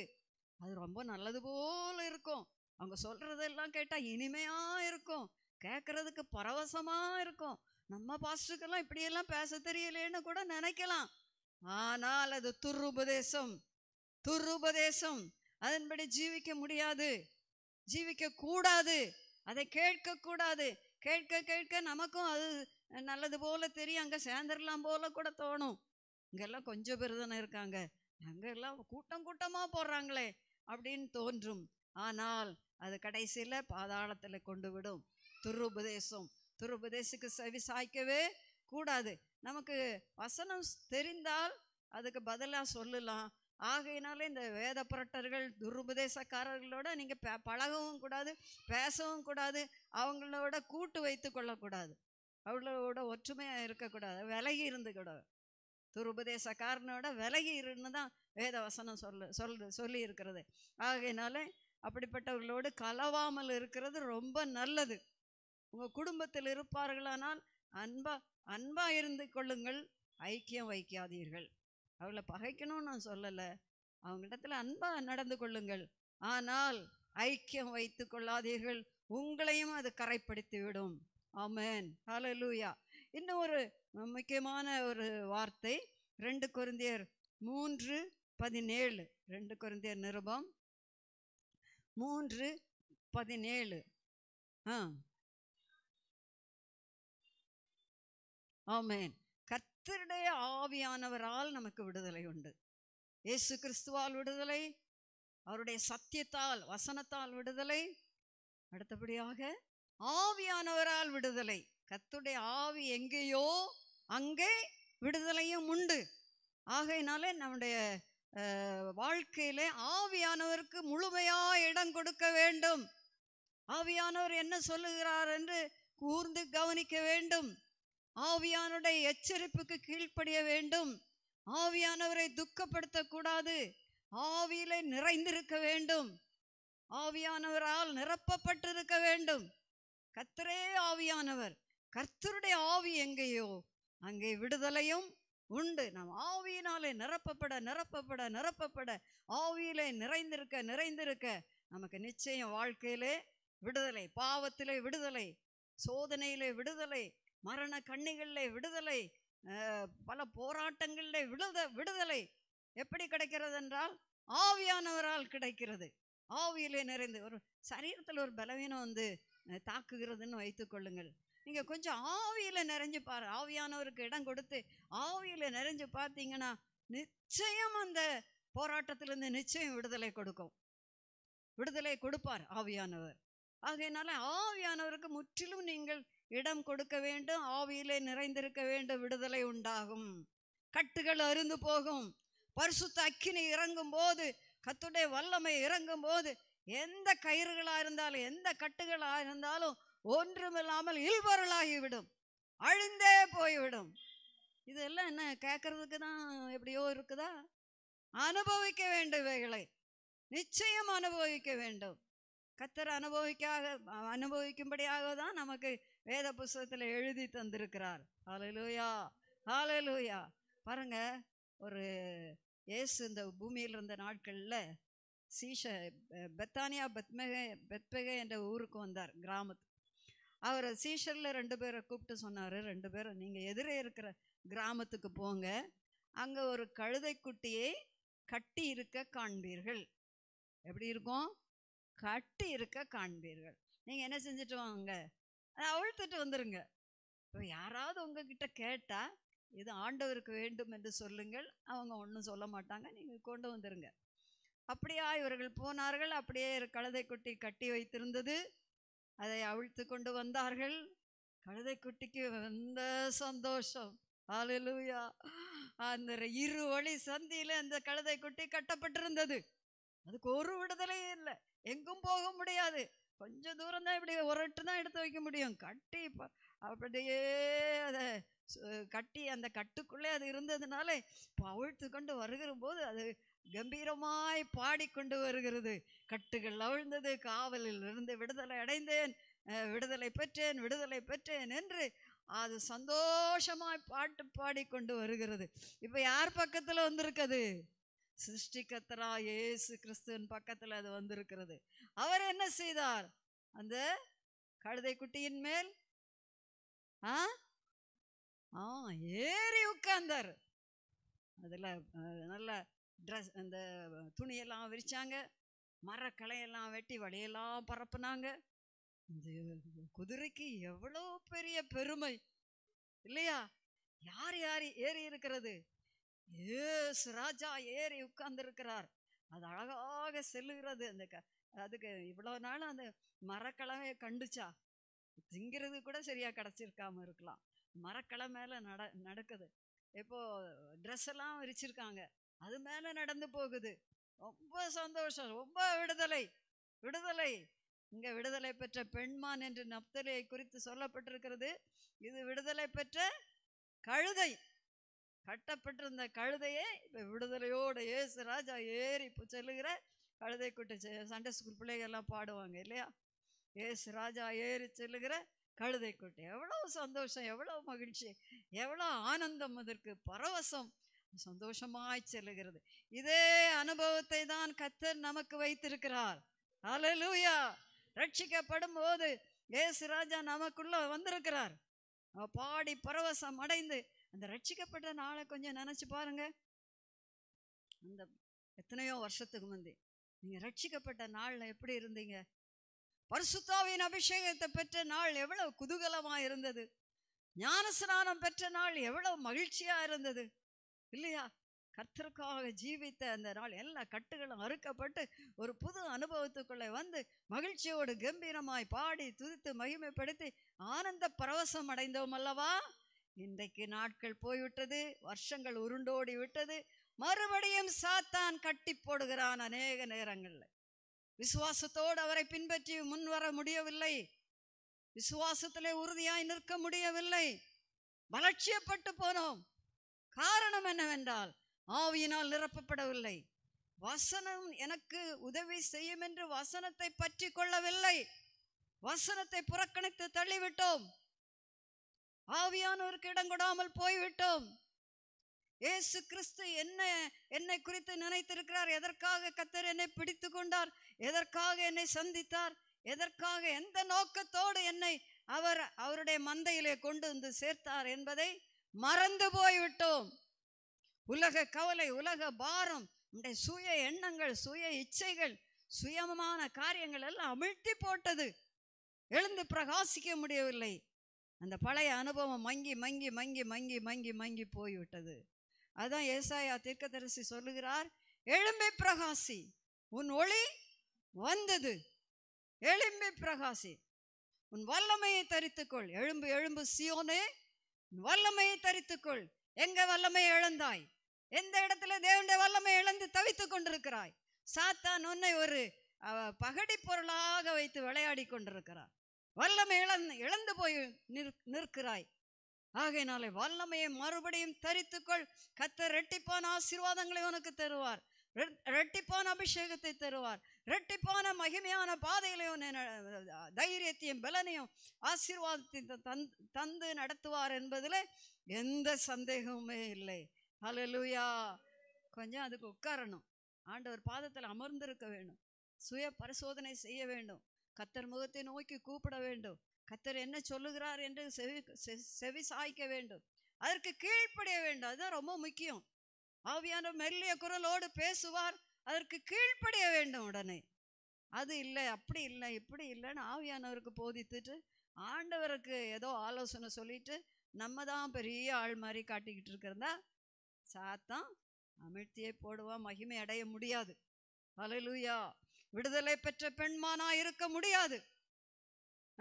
அது ரொம்ப நல்லது போல இருக்கும் அவங்க சொல்றதெல்லாம் கேட்டால் இனிமையா இருக்கும் கேட்கறதுக்கு பரவசமா இருக்கும் நம்ம பாஸ்டருக்கெல்லாம் இப்படியெல்லாம் பேச தெரியலேன்னு கூட நினைக்கலாம் ஆனால் அது துருபதேசம் துருபதேசம் அதன்படி ஜீவிக்க முடியாது ஜீவிக்க கூடாது அதை கேட்க கூடாது கேட்க கேட்க நமக்கும் அது நல்லது போல தெரியும் அங்கே சேர்ந்துடலாம் போல கூட தோணும் இங்கெல்லாம் கொஞ்சம் பேர் தானே இருக்காங்க அங்கெல்லாம் கூட்டம் கூட்டமாக போடுறாங்களே அப்படின்னு தோன்றும் ஆனால் அது கடைசியில் பாதாளத்தில் கொண்டு விடும் துருபதேசம் துருபதேசுக்கு செவி சாய்க்கவே கூடாது நமக்கு வசனம் தெரிந்தால் அதுக்கு பதிலாக சொல்லலாம் ஆகையினாலே இந்த வேத புரட்டர்கள் துருபதேசக்காரர்களோட நீங்கள் பே பழகவும் கூடாது பேசவும் கூடாது அவங்களோட கூட்டு வைத்து கொள்ளக்கூடாது அவளோட ஒற்றுமையாக இருக்கக்கூடாது விலகி இருந்துக்கூடாது துருபதேசக்காரனோட விலகி இருன்னு தான் வேத வசனம் சொல்லு சொல்லு சொல்லி இருக்கிறது ஆகையினால அப்படிப்பட்டவர்களோடு கலவாமல் இருக்கிறது ரொம்ப நல்லது உங்கள் குடும்பத்தில் இருப்பார்களானால் அன்பா அன்பா இருந்து கொள்ளுங்கள் ஐக்கியம் வைக்காதீர்கள் அவளை பகைக்கணும்னு நான் சொல்லலை அவங்களிடத்தில் அன்பா நடந்து கொள்ளுங்கள் ஆனால் ஐக்கியம் வைத்து கொள்ளாதீர்கள் உங்களையும் அது கரைப்படுத்தி விடும் ஆமேன் ஹலலூயா இன்னும் ஒரு முக்கியமான ஒரு வார்த்தை ரெண்டு குருந்தியர் மூன்று பதினேழு ரெண்டு குருந்தியர் நிருபம் மூன்று பதினேழு ஆ ஆமேன் கர்த்தருடைய ஆவியானவரால் நமக்கு விடுதலை உண்டு இயேசு கிறிஸ்துவால் விடுதலை அவருடைய சத்தியத்தால் வசனத்தால் விடுதலை அடுத்தபடியாக ஆவியானவரால் விடுதலை கத்துடைய ஆவி எங்கேயோ அங்கே விடுதலையும் உண்டு ஆகையினாலே நம்முடைய வாழ்க்கையிலே ஆவியானவருக்கு முழுமையா இடம் கொடுக்க வேண்டும் ஆவியானவர் என்ன சொல்லுகிறார் என்று கூர்ந்து கவனிக்க வேண்டும் ஆவியானுடைய எச்சரிப்புக்கு கீழ்ப்படிய வேண்டும் ஆவியானவரை துக்கப்படுத்தக்கூடாது ஆவியிலே நிறைந்திருக்க வேண்டும் ஆவியானவரால் நிரப்பப்பட்டிருக்க வேண்டும் கர்த்தரே ஆவியானவர் கர்த்தருடைய ஆவி எங்கேயோ அங்கே விடுதலையும் உண்டு நாம் ஆவியினாலே நிரப்பப்பட நிரப்பப்பட நிரப்பப்பட ஆவியிலே நிறைந்திருக்க நிறைந்திருக்க நமக்கு நிச்சயம் வாழ்க்கையிலே விடுதலை பாவத்திலே விடுதலை சோதனையிலே விடுதலை மரண கண்ணிகளிலே விடுதலை பல போராட்டங்களிலே விடுத விடுதலை எப்படி கிடைக்கிறது என்றால் ஆவியானவரால் கிடைக்கிறது ஆவியிலே நிறைந்து ஒரு சரீரத்தில் ஒரு பலவீனம் வந்து தாக்குகிறதுன்னு வைத்துக்கொள்ளுங்கள் நீங்கள் கொஞ்சம் ஆவியில் நிறைஞ்சு பாரு ஆவியானவருக்கு இடம் கொடுத்து ஆவியில் நிறைஞ்சு பார்த்தீங்கன்னா நிச்சயம் அந்த போராட்டத்திலேருந்து நிச்சயம் விடுதலை கொடுக்கும் விடுதலை கொடுப்பார் ஆவியானவர் ஆகையினால ஆவியானவருக்கு முற்றிலும் நீங்கள் இடம் கொடுக்க வேண்டும் ஆவியிலே நிறைந்திருக்க வேண்டும் விடுதலை உண்டாகும் கட்டுகள் அருந்து போகும் பரிசுத்த அக்கினி இறங்கும் போது கத்துடைய வல்லமை இறங்கும் போது எந்த கயிறுகளாக இருந்தாலும் எந்த கட்டுகளாக இருந்தாலும் ஒன்றுமில்லாமல் இல்பொருளாகிவிடும் அழிந்தே போய்விடும் இதெல்லாம் என்ன கேட்கறதுக்கு தான் எப்படியோ இருக்குதா அனுபவிக்க வேண்டும் இவைகளை நிச்சயம் அனுபவிக்க வேண்டும் கத்தர் அனுபவிக்காக அனுபவிக்கும்படியாக தான் நமக்கு வேத புஸ்தகத்தில் எழுதி தந்திருக்கிறார் ஹாலலூயா ஹாலலூயா பாருங்க ஒரு ஏசு இந்த பூமியில் இருந்த நாட்களில் சீஷ பெத்தானியா பெத்மெக பெத்மெக என்ற ஊருக்கு வந்தார் கிராமத்து அவரை சீஷரில் ரெண்டு பேரை கூப்பிட்டு சொன்னார் ரெண்டு பேரும் நீங்கள் எதிரே இருக்கிற கிராமத்துக்கு போங்க அங்கே ஒரு கழுதைக்குட்டியை கட்டி இருக்க காண்பீர்கள் எப்படி இருக்கும் கட்டி இருக்க காண்பீர்கள் நீங்கள் என்ன செஞ்சுட்டு வாங்க அவிழ்த்துட்டு வந்துடுங்க இப்போ யாராவது உங்ககிட்ட கேட்டால் இது ஆண்டவருக்கு வேண்டும் என்று சொல்லுங்கள் அவங்க ஒன்றும் சொல்ல மாட்டாங்க நீங்கள் கொண்டு வந்துடுங்க அப்படியா இவர்கள் போனார்கள் அப்படியே கழுதை குட்டி கட்டி வைத்திருந்தது அதை அவிழ்த்து கொண்டு வந்தார்கள் கழுதை குட்டிக்கு வந்த சந்தோஷம் ஆலலூயா அந்த இரு வழி சந்தியில் அந்த கழுதை குட்டி கட்டப்பட்டிருந்தது அதுக்கு ஒரு விடுதலையும் இல்லை எங்கும் போக முடியாது கொஞ்சம் தூரம் தான் இப்படி உரட்டு தான் எடுத்து வைக்க முடியும் கட்டி அப்படியே அதை கட்டி அந்த கட்டுக்குள்ளே அது இருந்ததுனால இப்போ அவிழ்த்து கொண்டு வருகிற போது அது கம்பீரமாய் பாடிக்கொண்டு வருகிறது கட்டுகள் அவிழ்ந்தது காவலில் இருந்து விடுதலை அடைந்தேன் விடுதலை பெற்றேன் விடுதலை பெற்றேன் என்று அது சந்தோஷமாய் பாட்டு பாடிக்கொண்டு வருகிறது இப்போ யார் பக்கத்தில் வந்திருக்குது சிருஷ்டிகத்தரா இயேசு கிறிஸ்துவின் பக்கத்தில் அது வந்திருக்கிறது அவர் என்ன செய்தார் அந்த கழுதை குட்டியின் மேல் ஆ ஆ ஏறி உட்கார்ந்தார் அதில் நல்ல ட்ரெஸ் அந்த துணியெல்லாம் விரித்தாங்க மரக்கலையெல்லாம் வெட்டி வலையெல்லாம் பரப்புனாங்க இந்த குதிரைக்கு எவ்வளோ பெரிய பெருமை இல்லையா யார் யார் ஏறி இருக்கிறது ஏசு ராஜா ஏறி உட்கார்ந்துருக்கிறார் அது அழகாக செல்லுகிறது அந்த க அதுக்கு இவ்வளோ நாள் அந்த மரக்கிழமையை கண்டுச்சா திங்கிறது கூட சரியாக கிடச்சிருக்காம இருக்கலாம் மேலே நட நடக்குது இப்போது ட்ரெஸ் எல்லாம் விரிச்சிருக்காங்க அது மேலே நடந்து போகுது ரொம்ப சந்தோஷம் ரொம்ப விடுதலை விடுதலை இங்கே விடுதலை பெற்ற பெண்மான் என்று நப்தலையை குறித்து சொல்லப்பட்டிருக்கிறது இது விடுதலை பெற்ற கழுதை கட்டப்பட்டிருந்த கழுதையே இப்போ விடுதலையோட ஏசு ராஜா ஏறி இப்போ செல்லுகிற கழுதை குட்டி சண்டே ஸ்கூல் பிள்ளைகள்லாம் பாடுவாங்க இல்லையா ஏசு ராஜா ஏறி செல்லுகிற கழுதை குட்டி எவ்வளோ சந்தோஷம் எவ்வளோ மகிழ்ச்சி எவ்வளோ ஆனந்தம் அதற்கு பரவசம் சந்தோஷமாய் செல்லுகிறது இதே அனுபவத்தை தான் கத்தர் நமக்கு வைத்திருக்கிறார் அலலூயா ரட்சிக்கப்படும் போது ஏசு ராஜா நமக்குள்ள வந்திருக்கிறார் பாடி பரவசம் அடைந்து அந்த ரட்சிக்கப்பட்ட நாளை கொஞ்சம் நினைச்சு பாருங்க அந்த எத்தனையோ வருஷத்துக்கு முந்தி நீங்க ரட்சிக்கப்பட்ட நாள்ல எப்படி இருந்தீங்க பரிசுத்தாவின் அபிஷேகத்தை பெற்ற நாள் எவ்வளவு குதூகலமா இருந்தது ஞானஸ்நானம் பெற்ற நாள் எவ்வளவு மகிழ்ச்சியா இருந்தது இல்லையா கர்த்தருக்காக ஜீவித்த அந்த நாள் எல்லா கட்டுகளும் அறுக்கப்பட்டு ஒரு புது அனுபவத்துக்குள்ளே வந்து மகிழ்ச்சியோடு கம்பீரமாய் பாடி துதித்து மகிமைப்படுத்தி ஆனந்த பரவசம் அடைந்தோம் அல்லவா இன்றைக்கு நாட்கள் போய்விட்டது வருஷங்கள் உருண்டோடி விட்டது மறுபடியும் சாத்தான் கட்டி போடுகிறான் அநேக நேரங்களில் விசுவாசத்தோடு அவரை பின்பற்றி முன்வர முடியவில்லை விசுவாசத்திலே உறுதியாய் நிற்க முடியவில்லை வளர்ச்சியப்பட்டு போனோம் காரணம் என்னவென்றால் ஆவியினால் நிரப்பப்படவில்லை வசனம் எனக்கு உதவி செய்யும் என்று வசனத்தை பற்றி கொள்ளவில்லை வசனத்தை புறக்கணித்து தள்ளிவிட்டோம் ஆவியானோருக்கு இடம் கொடாமல் போய்விட்டோம் ஏசு கிறிஸ்து என்ன என்னை குறித்து நினைத்திருக்கிறார் எதற்காக கத்தர் என்னை பிடித்து கொண்டார் எதற்காக என்னை சந்தித்தார் எதற்காக எந்த நோக்கத்தோடு என்னை அவர் அவருடைய மந்தையிலே கொண்டு வந்து சேர்த்தார் என்பதை மறந்து போய்விட்டோம் உலக கவலை உலக பாரம் உடைய சுய எண்ணங்கள் சுய இச்சைகள் சுயமமான காரியங்கள் எல்லாம் அமிழ்த்தி போட்டது எழுந்து பிரகாசிக்க முடியவில்லை அந்த பழைய அனுபவம் மங்கி மங்கி மங்கி மங்கி மங்கி மங்கி போய்விட்டது அதான் ஏசாயா தீர்க்கதரிசி சொல்லுகிறார் எழும்பி பிரகாசி உன் ஒளி வந்தது எழும்பி பிரகாசி உன் வல்லமையை தரித்துக்கொள் எழும்பு எழும்பு சியோனே வல்லமையை தரித்துக்கொள் எங்க வல்லமை இழந்தாய் எந்த இடத்துல தேவனுடைய வல்லமை இழந்து தவித்து கொண்டிருக்கிறாய் சாத்தான் உன்னை ஒரு பகடி பொருளாக வைத்து விளையாடி கொண்டிருக்கிறார் வல்லமை இழந்து இழந்து போய் நிற்கிறாய் ஆகையினாலே வல்லமையை மறுபடியும் தரித்துக்கொள் கத்த ரெட்டிப்பான் ஆசீர்வாதங்களை உனக்கு தருவார் ரெட்டிப்பான் அபிஷேகத்தை தருவார் ரெட்டிப்பான மகிமையான பாதையிலையும் தைரியத்தையும் பலனையும் ஆசீர்வாதத்தை தந் தந்து நடத்துவார் என்பதில் எந்த சந்தேகமுமே இல்லை ஹலலூயா கொஞ்சம் அதுக்கு உட்காரணும் ஆண்டவர் பாதத்தில் அமர்ந்திருக்க வேண்டும் சுய பரிசோதனை செய்ய வேண்டும் கத்தர் முகத்தை நோக்கி கூப்பிட வேண்டும் கத்தர் என்ன சொல்லுகிறார் என்று செவி செவி சாய்க்க வேண்டும் அதற்கு கீழ்ப்படிய வேண்டும் அதுதான் ரொம்ப முக்கியம் ஆவியான மெல்லிய குரலோடு பேசுவார் அதற்கு கீழ்ப்படிய வேண்டும் உடனே அது இல்லை அப்படி இல்லை இப்படி இல்லைன்னு ஆவியானவருக்கு போதித்துட்டு ஆண்டவருக்கு ஏதோ ஆலோசனை சொல்லிட்டு நம்ம தான் பெரிய ஆள் மாதிரி காட்டிக்கிட்டு இருக்கிறதா சாத்தம் அமிழ்த்தியே போடுவான் மகிமை அடைய முடியாது அலலூயா விடுதலை பெற்ற பெண்மானா இருக்க முடியாது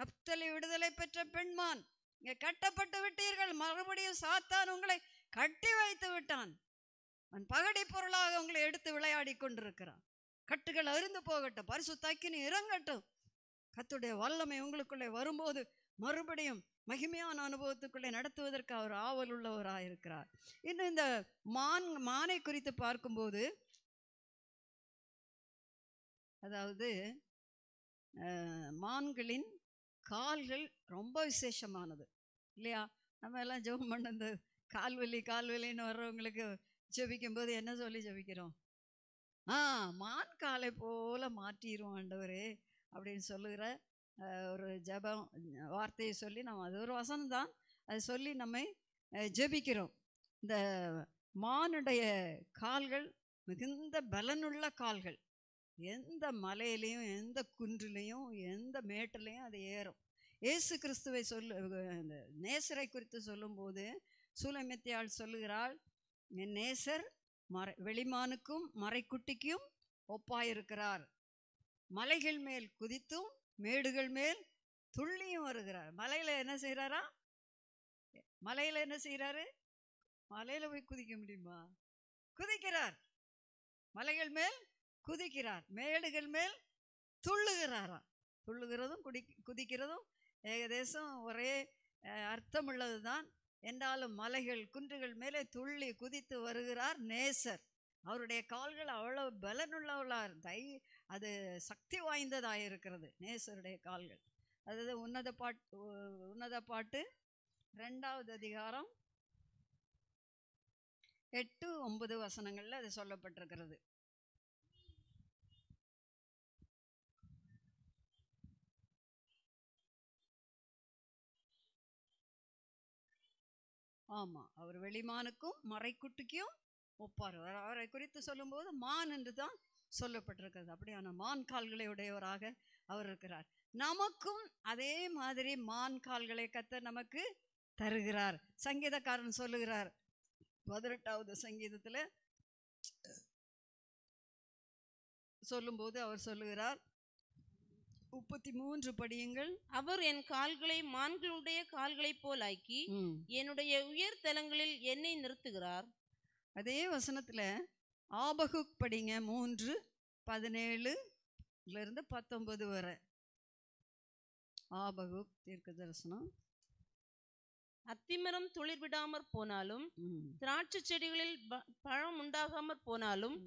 நப்தலி விடுதலை பெற்ற பெண்மான் இங்கே கட்டப்பட்டு விட்டீர்கள் மறுபடியும் சாத்தான் உங்களை கட்டி வைத்து விட்டான் அவன் பகடி பொருளாக உங்களை சேர்த்து விளையாடி கொண்டிருக்கிறான் கட்டுகள் அருந்து போகட்டும் பரிசு தாக்கினு இறங்கட்டும் கத்துடைய வல்லமை உங்களுக்குள்ளே வரும்போது மறுபடியும் மகிமையான அனுபவத்துக்குள்ளே நடத்துவதற்கு அவர் ஆவல் உள்ளவராக இருக்கிறார் இன்னும் இந்த மான் மானை குறித்து பார்க்கும்போது அதாவது மான்களின் கால்கள் ரொம்ப விசேஷமானது இல்லையா நம்ம எல்லாம் ஜெபம் பண்ண இந்த கால்வெளி கால்வெளின்னு வர்றவங்களுக்கு போது என்ன சொல்லி ஜெபிக்கிறோம் ஆ மான் காலை போல மாற்றிடுவோம் ஆண்டவரே அப்படின்னு சொல்லுகிற ஒரு ஜபம் வார்த்தையை சொல்லி நம்ம அது ஒரு வசனம் தான் அது சொல்லி நம்ம ஜெபிக்கிறோம் இந்த மானுடைய கால்கள் மிகுந்த பலனுள்ள கால்கள் எந்த மலையிலையும் எந்த குன்றிலையும் எந்த மேட்டிலையும் அது ஏறும் ஏசு கிறிஸ்துவை சொல்லு நேசரை குறித்து சொல்லும்போது சூலமித்தியாள் சொல்லுகிறாள் என் நேசர் மறை வெளிமானுக்கும் மறைக்குட்டிக்கும் ஒப்பாயிருக்கிறார் மலைகள் மேல் குதித்தும் மேடுகள் மேல் துள்ளியும் வருகிறார் மலையில் என்ன செய்கிறாரா மலையில் என்ன செய்கிறாரு மலையில் போய் குதிக்க முடியுமா குதிக்கிறார் மலைகள் மேல் குதிக்கிறார் மேடுகள் மேல் துள்ளுகிறாரா துள்ளுகிறதும் குடி குதிக்கிறதும் ஏகதேசம் ஒரே அர்த்தமுள்ளது தான் என்றாலும் மலைகள் குன்றுகள் மேலே துள்ளி குதித்து வருகிறார் நேசர் அவருடைய கால்கள் அவ்வளோ பலனுள்ளவளார் தை அது சக்தி வாய்ந்ததாக இருக்கிறது நேசருடைய கால்கள் அதாவது உன்னத பாட்டு உன்னத பாட்டு ரெண்டாவது அதிகாரம் எட்டு ஒன்பது வசனங்களில் அது சொல்லப்பட்டிருக்கிறது ஆமாம் அவர் வெளிமானுக்கும் மறைக்குட்டிக்கும் ஒப்பார் அவரை குறித்து சொல்லும்போது மான் என்று தான் சொல்லப்பட்டிருக்கிறது அப்படியான மான் கால்களை உடையவராக அவர் இருக்கிறார் நமக்கும் அதே மாதிரி மான் கால்களை கத்த நமக்கு தருகிறார் சங்கீதக்காரன் சொல்லுகிறார் பதினெட்டாவது சங்கீதத்தில் சொல்லும்போது அவர் சொல்லுகிறார் முப்பத்தி மூன்று படியுங்கள் அவர் என் கால்களை மான்களுடைய கால்களைப் போல் ஆக்கி என்னுடைய என்னை நிறுத்துகிறார் அதே வசனத்தில் படிங்க மூன்று பதினேழுலேருந்து பத்தொன்பது வரை ஆபகுக் தீர்க்க தரிசனம் அத்திமரம் துளிர் விடாமற் போனாலும் திராட்சை செடிகளில் பழம் உண்டாகாமற் போனாலும்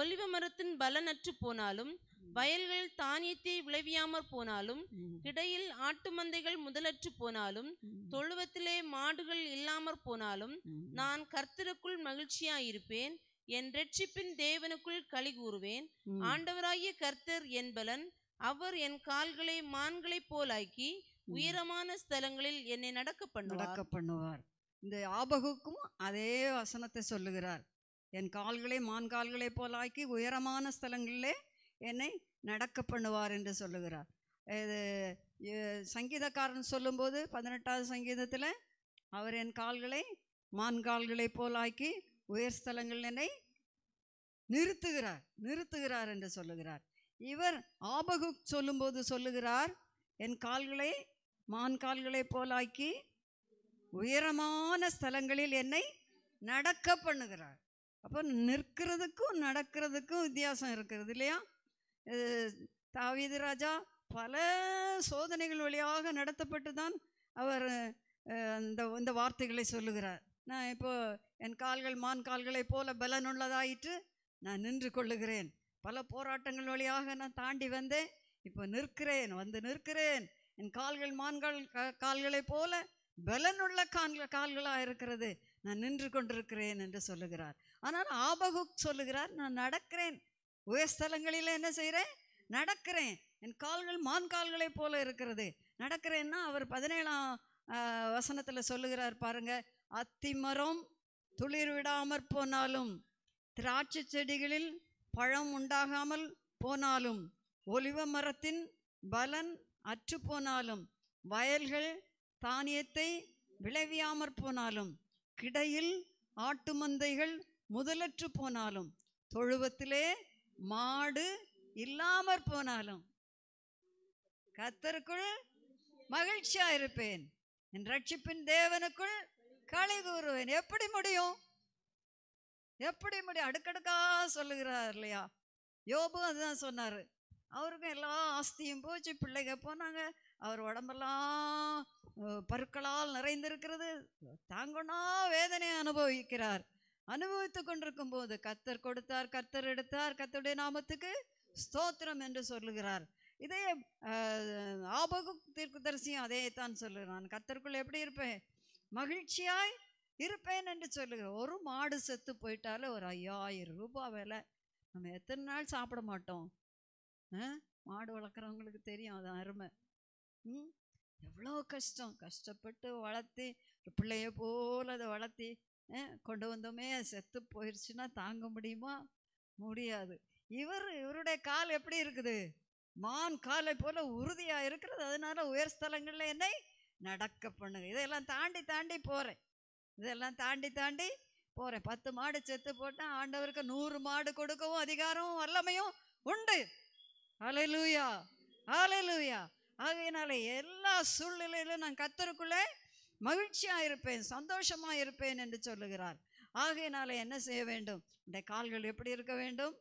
ஒலிவ மரத்தின் பலனற்று போனாலும் வயல்கள் தானியத்தை விளைவியாமற் போனாலும் கிடையில் ஆட்டு மந்தைகள் முதலற்று போனாலும் தொழுவத்திலே மாடுகள் இல்லாமற் போனாலும் நான் கர்த்தருக்குள் மகிழ்ச்சியாயிருப்பேன் என் ரட்சிப்பின் தேவனுக்குள் களி கூறுவேன் ஆண்டவராகிய கர்த்தர் என்பலன் அவர் என் கால்களை மான்களைப் போலாக்கி உயரமான ஸ்தலங்களில் என்னை நடக்க பண்ணுவார் நடக்க பண்ணுவார் இந்த ஆபகுக்கும் அதே வசனத்தை சொல்லுகிறார் என் கால்களை மான் கால்களை போலாக்கி உயரமான ஸ்தலங்களிலே என்னை நடக்க பண்ணுவார் என்று சொல்லுகிறார் இது சங்கீதக்காரன் சொல்லும்போது பதினெட்டாவது சங்கீதத்தில் அவர் என் கால்களை மான்கால்களை போலாக்கி உயர் ஸ்தலங்கள் என்னை நிறுத்துகிறார் நிறுத்துகிறார் என்று சொல்லுகிறார் இவர் ஆபகு சொல்லும்போது சொல்லுகிறார் என் கால்களை மான் கால்களை போலாக்கி உயரமான ஸ்தலங்களில் என்னை நடக்க பண்ணுகிறார் அப்போ நிற்கிறதுக்கும் நடக்கிறதுக்கும் வித்தியாசம் இருக்கிறது இல்லையா தாவீது ராஜா பல சோதனைகள் வழியாக நடத்தப்பட்டு தான் அவர் அந்த இந்த வார்த்தைகளை சொல்லுகிறார் நான் இப்போ என் கால்கள் மான் கால்களை போல பலனுள்ளதாயிற்று நான் நின்று கொள்ளுகிறேன் பல போராட்டங்கள் வழியாக நான் தாண்டி வந்தேன் இப்போ நிற்கிறேன் வந்து நிற்கிறேன் என் கால்கள் மான்கள் கால்களைப் போல பலனுள்ள கால்கள் கால்களாக இருக்கிறது நான் நின்று கொண்டிருக்கிறேன் என்று சொல்லுகிறார் ஆனால் ஆபகுக் சொல்லுகிறார் நான் நடக்கிறேன் உயர் ஸ்தலங்களில் என்ன செய்கிறேன் நடக்கிறேன் என் கால்கள் மான் கால்களை போல இருக்கிறது நடக்கிறேன்னா அவர் பதினேழாம் வசனத்தில் சொல்லுகிறார் பாருங்க அத்திமரம் துளிர் விடாமற் போனாலும் திராட்சை செடிகளில் பழம் உண்டாகாமல் போனாலும் ஒலிவ மரத்தின் பலன் அற்று போனாலும் வயல்கள் தானியத்தை விளைவியாமற் போனாலும் கிடையில் ஆட்டு மந்தைகள் முதலற்று போனாலும் தொழுவத்திலே மாடு இல்லாமற் போனாலும் கத்தருக்குள் மகிழ்ச்சியா இருப்பேன் என் ரட்சிப்பின் தேவனுக்குள் களை கூறுவேன் எப்படி முடியும் எப்படி முடியும் அடுக்கடுக்கா சொல்லுகிறார் இல்லையா யோபு அதுதான் சொன்னாரு அவருக்கும் எல்லா ஆஸ்தியும் போச்சு பிள்ளைங்க போனாங்க அவர் உடம்பெல்லாம் பருக்களால் நிறைந்திருக்கிறது தாங்கன்னா வேதனை அனுபவிக்கிறார் அனுபவித்து கொண்டிருக்கும் போது கத்தர் கொடுத்தார் கத்தர் எடுத்தார் கத்தருடைய நாமத்துக்கு ஸ்தோத்திரம் என்று சொல்லுகிறார் இதே ஆபகு தீர்க்குதரிசியும் அதே தான் சொல்லுகிறான் கத்தருக்குள்ள எப்படி இருப்பேன் மகிழ்ச்சியாய் இருப்பேன் என்று சொல்லுகிறேன் ஒரு மாடு செத்து போயிட்டாலும் ஒரு ஐயாயிரம் ரூபாய் விலை நம்ம எத்தனை நாள் சாப்பிட மாட்டோம் மாடு வளர்க்குறவங்களுக்கு தெரியும் அது அருமை ம் எவ்வளோ கஷ்டம் கஷ்டப்பட்டு வளர்த்தி பிள்ளைய போல் அதை வளர்த்தி கொண்டு வந்தோமே செத்து போயிடுச்சுன்னா தாங்க முடியுமா முடியாது இவர் இவருடைய கால் எப்படி இருக்குது மான் காலை போல உறுதியாக இருக்கிறது அதனால உயர் ஸ்தலங்களில் என்னை நடக்க பண்ணுங்க இதெல்லாம் தாண்டி தாண்டி போகிறேன் இதெல்லாம் தாண்டி தாண்டி போகிறேன் பத்து மாடு செத்து போட்டால் ஆண்டவருக்கு நூறு மாடு கொடுக்கவும் அதிகாரமும் வல்லமையும் உண்டு அலையலூயா அலையலூயா ஆகையினால எல்லா சூழ்நிலையிலும் நான் கத்தருக்குள்ளே மகிழ்ச்சியாக இருப்பேன் சந்தோஷமாக இருப்பேன் என்று சொல்லுகிறார் ஆகையினால என்ன செய்ய வேண்டும் இந்த கால்கள் எப்படி இருக்க வேண்டும்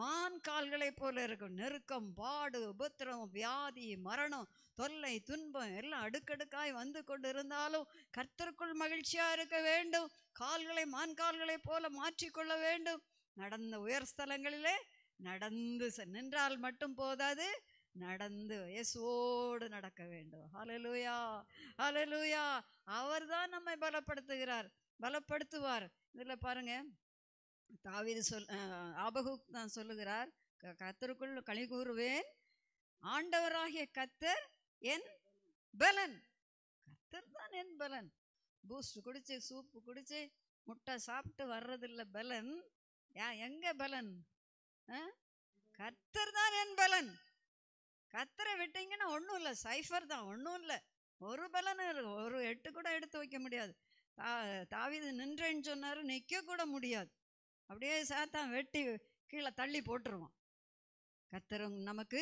மான் கால்களைப் போல இருக்கும் நெருக்கம் பாடு உபத்திரம் வியாதி மரணம் தொல்லை துன்பம் எல்லாம் அடுக்கடுக்காய் வந்து கொண்டு இருந்தாலும் கர்த்தருக்குள் மகிழ்ச்சியாக இருக்க வேண்டும் கால்களை மான் கால்களைப் போல மாற்றிக்கொள்ள வேண்டும் நடந்த உயர் ஸ்தலங்களிலே நடந்து நின்றால் மட்டும் போதாது நடந்து இயேசுவோடு நடக்க வேண்டும் ஹலலூயா ஹலலூயா அவர் தான் நம்மை பலப்படுத்துகிறார் பலப்படுத்துவார் இதில் பாருங்க தாவிது சொல் ஆபகு தான் சொல்லுகிறார் கத்தருக்குள் கழி கூறுவேன் ஆண்டவராகிய கத்தர் என் பலன் கத்தர் தான் என் பலன் பூஸ்ட் குடிச்சு சூப்பு குடிச்சு முட்டை சாப்பிட்டு வர்றதில்ல பலன் ஏன் எங்க பலன் கத்தர் தான் என் பலன் கத்தரை விட்டீங்கன்னா ஒன்றும் இல்லை சைஃபர் தான் ஒன்றும் இல்லை ஒரு பலனும் இருக்கும் ஒரு எட்டு கூட எடுத்து வைக்க முடியாது தா தாவிது நின்றேன்னு சொன்னார் நிற்க கூட முடியாது அப்படியே சாத்தான் வெட்டி கீழே தள்ளி போட்டுருவான் கத்தரும் நமக்கு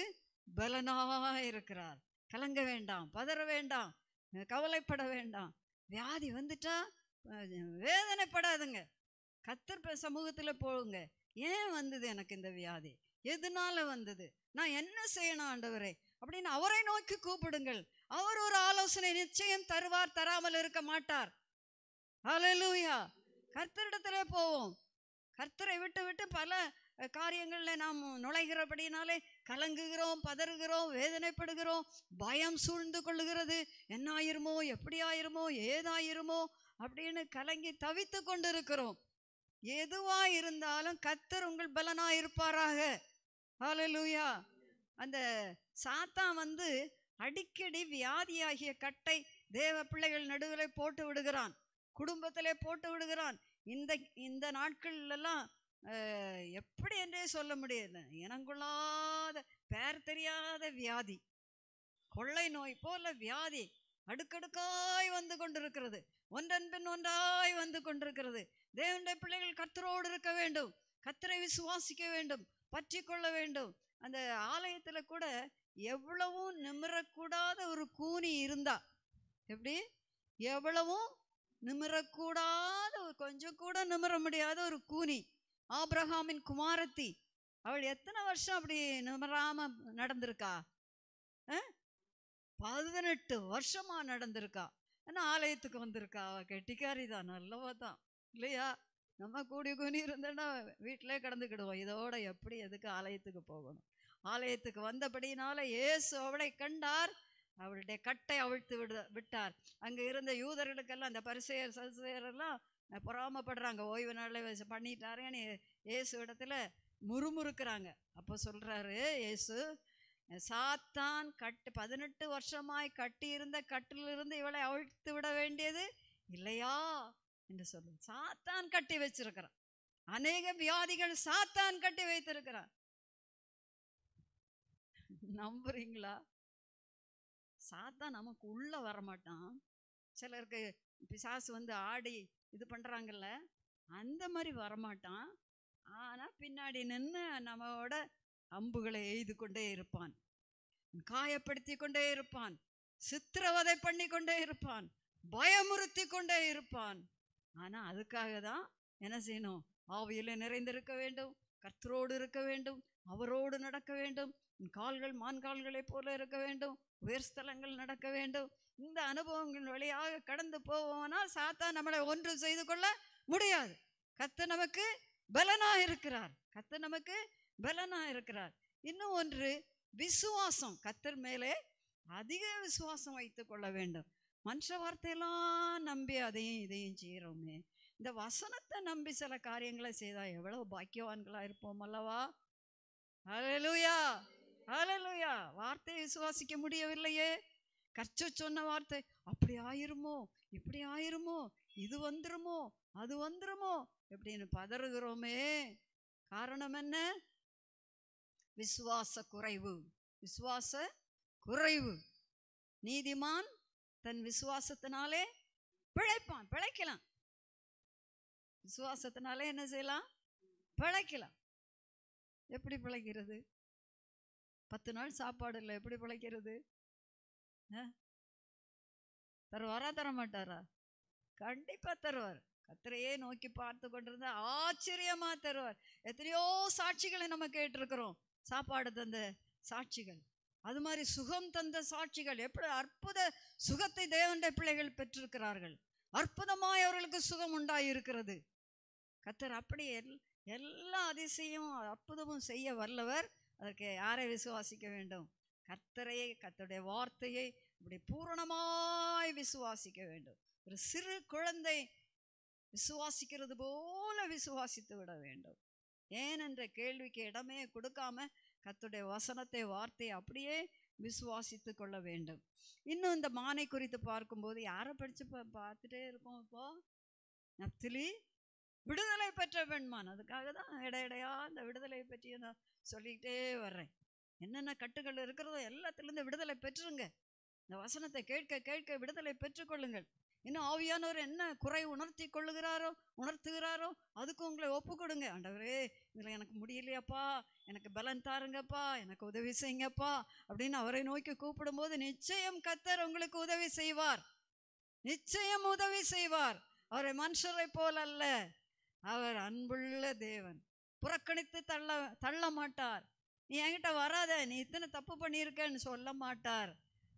பலனாக இருக்கிறார் கலங்க வேண்டாம் பதற வேண்டாம் கவலைப்பட வேண்டாம் வியாதி வந்துட்டா வேதனைப்படாதுங்க கத்தர் சமூகத்தில் போகுங்க ஏன் வந்தது எனக்கு இந்த வியாதி எதனால வந்தது நான் என்ன செய்யணும் ஆண்டவரே அப்படின்னு அவரை நோக்கி கூப்பிடுங்கள் அவர் ஒரு ஆலோசனை நிச்சயம் தருவார் தராமல் இருக்க மாட்டார் ஹலலூயா கர்த்தரிடத்துல போவோம் கர்த்தரை விட்டு விட்டு பல காரியங்களில் நாம் நுழைகிறபடினாலே கலங்குகிறோம் பதறுகிறோம் வேதனைப்படுகிறோம் பயம் சூழ்ந்து கொள்ளுகிறது என்ன ஆயிருமோ எப்படி ஆயிருமோ ஏதாயிருமோ அப்படின்னு கலங்கி தவித்து கொண்டிருக்கிறோம் எதுவாக இருந்தாலும் கத்தர் உங்கள் பலனா இருப்பாராக ஹலலூயா அந்த சாத்தான் வந்து அடிக்கடி வியாதியாகிய கட்டை தேவ பிள்ளைகள் நடுவில் போட்டு விடுகிறான் குடும்பத்திலே போட்டு விடுகிறான் இந்த இந்த நாட்கள்லாம் எப்படி என்றே சொல்ல முடியாது இனங்குள்ளாத பேர் தெரியாத வியாதி கொள்ளை நோய் போல வியாதி அடுக்கடுக்காய் வந்து கொண்டிருக்கிறது ஒன்றன் பின் ஒன்றாய் வந்து கொண்டிருக்கிறது தேவனுடைய பிள்ளைகள் கத்தரோடு இருக்க வேண்டும் கத்தரை விசுவாசிக்க வேண்டும் பற்றி கொள்ள வேண்டும் அந்த ஆலயத்தில் கூட எவ்வளவும் நிமிரக்கூடாத ஒரு கூனி இருந்தா எப்படி எவ்வளவும் நிமிரக்கூடாத கொஞ்சம் கூட நிமிர முடியாத ஒரு கூனி ஆப்ரஹாமின் குமாரத்தி அவள் எத்தனை வருஷம் அப்படி நிமராம நடந்திருக்கா பதினெட்டு வருஷமா நடந்திருக்கா ஆனா ஆலயத்துக்கு வந்திருக்கா அவ கெட்டிக்காரி தான் நல்லவா தான் இல்லையா நம்ம கூடி குனி இருந்தோன்னா வீட்டிலே கிடந்துக்கிடுவோம் இதோட எப்படி எதுக்கு ஆலயத்துக்கு போகணும் ஆலயத்துக்கு வந்தபடினால இயேசு அவளை கண்டார் அவளுடைய கட்டை அவிழ்த்து விட விட்டார் அங்கே இருந்த யூதர்களுக்கெல்லாம் அந்த பரிசெயர் சரிசெயரெல்லாம் பொறாமப்படுறாங்க ஓய்வு நாளில் பண்ணிட்டாருன்னு இயேசு இடத்துல முறுமுறுக்கிறாங்க அப்போ சொல்கிறாரு இயேசு சாத்தான் கட்டு பதினெட்டு வருஷமாய் கட்டியிருந்த கட்டிலிருந்து இவளை அவிழ்த்து விட வேண்டியது இல்லையா என்று சொல்லு சாத்தான் கட்டி வச்சிருக்கிறான் அநேக வியாதிகள் சாத்தான் கட்டி வைத்திருக்கிறான் நம்புறீங்களா சாத்தான் நமக்கு உள்ள வரமாட்டான் சிலருக்கு பிசாசு வந்து ஆடி இது பண்ணுறாங்கல்ல அந்த மாதிரி வரமாட்டான் ஆனால் பின்னாடி நின்று நம்மளோட அம்புகளை எய்து கொண்டே இருப்பான் காயப்படுத்தி கொண்டே இருப்பான் சித்திரவதை பண்ணி கொண்டே இருப்பான் பயமுறுத்தி கொண்டே இருப்பான் ஆனால் அதுக்காக தான் என்ன செய்யணும் ஆவியில் நிறைந்திருக்க வேண்டும் கர்த்தரோடு இருக்க வேண்டும் அவரோடு நடக்க வேண்டும் கால்கள் மான் போல இருக்க வேண்டும் உயர் ஸ்தலங்கள் நடக்க வேண்டும் இந்த அனுபவங்கள் வழியாக கடந்து போவோம்னா சாத்தா நம்மளை ஒன்று செய்து கொள்ள முடியாது கத்த நமக்கு பலனா இருக்கிறார் கத்த நமக்கு பலனா இருக்கிறார் இன்னும் ஒன்று விசுவாசம் கத்தர் மேலே அதிக விசுவாசம் வைத்து கொள்ள வேண்டும் மனுஷ வார்த்தையெல்லாம் நம்பி அதையும் இதையும் செய்கிறோமே இந்த வசனத்தை நம்பி சில காரியங்களை செய்தால் எவ்வளவு பாக்கியவான்களாக இருப்போம் அல்லவா அலலுயா அலலுயா வார்த்தையை விசுவாசிக்க முடியவில்லையே கற்று சொன்ன வார்த்தை அப்படி ஆயிருமோ இப்படி ஆயிருமோ இது வந்துருமோ அது வந்துருமோ எப்படின்னு பதறுகிறோமே காரணம் என்ன விசுவாச குறைவு விசுவாச குறைவு நீதிமான் தன் விசுவாசத்தினாலே பிழைப்பான் பிழைக்கலாம் விசுவாசத்தினாலே என்ன செய்யலாம் பிழைக்கலாம் எப்படி பிழைக்கிறது பத்து நாள் சாப்பாடு இல்லை எப்படி பிழைக்கிறது தருவாரா தர மாட்டாரா கண்டிப்பா தருவார் கத்திரையே நோக்கி பார்த்து கொண்டிருந்த ஆச்சரியமா தருவார் எத்தனையோ சாட்சிகளை நம்ம கேட்டிருக்கிறோம் சாப்பாடு தந்த சாட்சிகள் அது மாதிரி சுகம் தந்த சாட்சிகள் எப்படி அற்புத சுகத்தை தேவண்ட பிள்ளைகள் பெற்றிருக்கிறார்கள் அற்புதமாய் அவர்களுக்கு சுகம் உண்டாயிருக்கிறது கத்தர் அப்படி எல் எல்லா அதிசயமும் அற்புதமும் செய்ய வல்லவர் அதற்கு யாரை விசுவாசிக்க வேண்டும் கர்த்தரையை கத்தருடைய வார்த்தையை இப்படி பூரணமாய் விசுவாசிக்க வேண்டும் ஒரு சிறு குழந்தை விசுவாசிக்கிறது போல விசுவாசித்து விட வேண்டும் ஏன் என்ற கேள்விக்கு இடமே கொடுக்காம கத்துடைய வசனத்தை வார்த்தையை அப்படியே விசுவாசித்து கொள்ள வேண்டும் இன்னும் இந்த மானை குறித்து பார்க்கும்போது யாரை படித்து பார்த்துட்டே இருக்கோம் இப்போ நத்திலி விடுதலை பெற்ற பெண்மான் அதுக்காக தான் இடையிடையா அந்த விடுதலை பற்றி நான் சொல்லிக்கிட்டே வர்றேன் என்னென்ன கட்டுகள் இருக்கிறதோ எல்லாத்துலேருந்து விடுதலை பெற்றுருங்க இந்த வசனத்தை கேட்க கேட்க விடுதலை பெற்றுக்கொள்ளுங்கள் இன்னும் ஆவியானவர் என்ன குறை உணர்த்தி கொள்ளுகிறாரோ உணர்த்துகிறாரோ அதுக்கு உங்களை ஒப்பு கொடுங்க ஆண்டவரே இதில் எனக்கு முடியலையாப்பா எனக்கு பலன் தாருங்கப்பா எனக்கு உதவி செய்யுங்கப்பா அப்படின்னு அவரை நோக்கி கூப்பிடும்போது நிச்சயம் கத்தர் உங்களுக்கு உதவி செய்வார் நிச்சயம் உதவி செய்வார் அவரை மனுஷரை போல் அல்ல அவர் அன்புள்ள தேவன் புறக்கணித்து தள்ள தள்ள மாட்டார் நீ என்கிட்ட வராத நீ இத்தனை தப்பு பண்ணியிருக்கன்னு சொல்ல மாட்டார்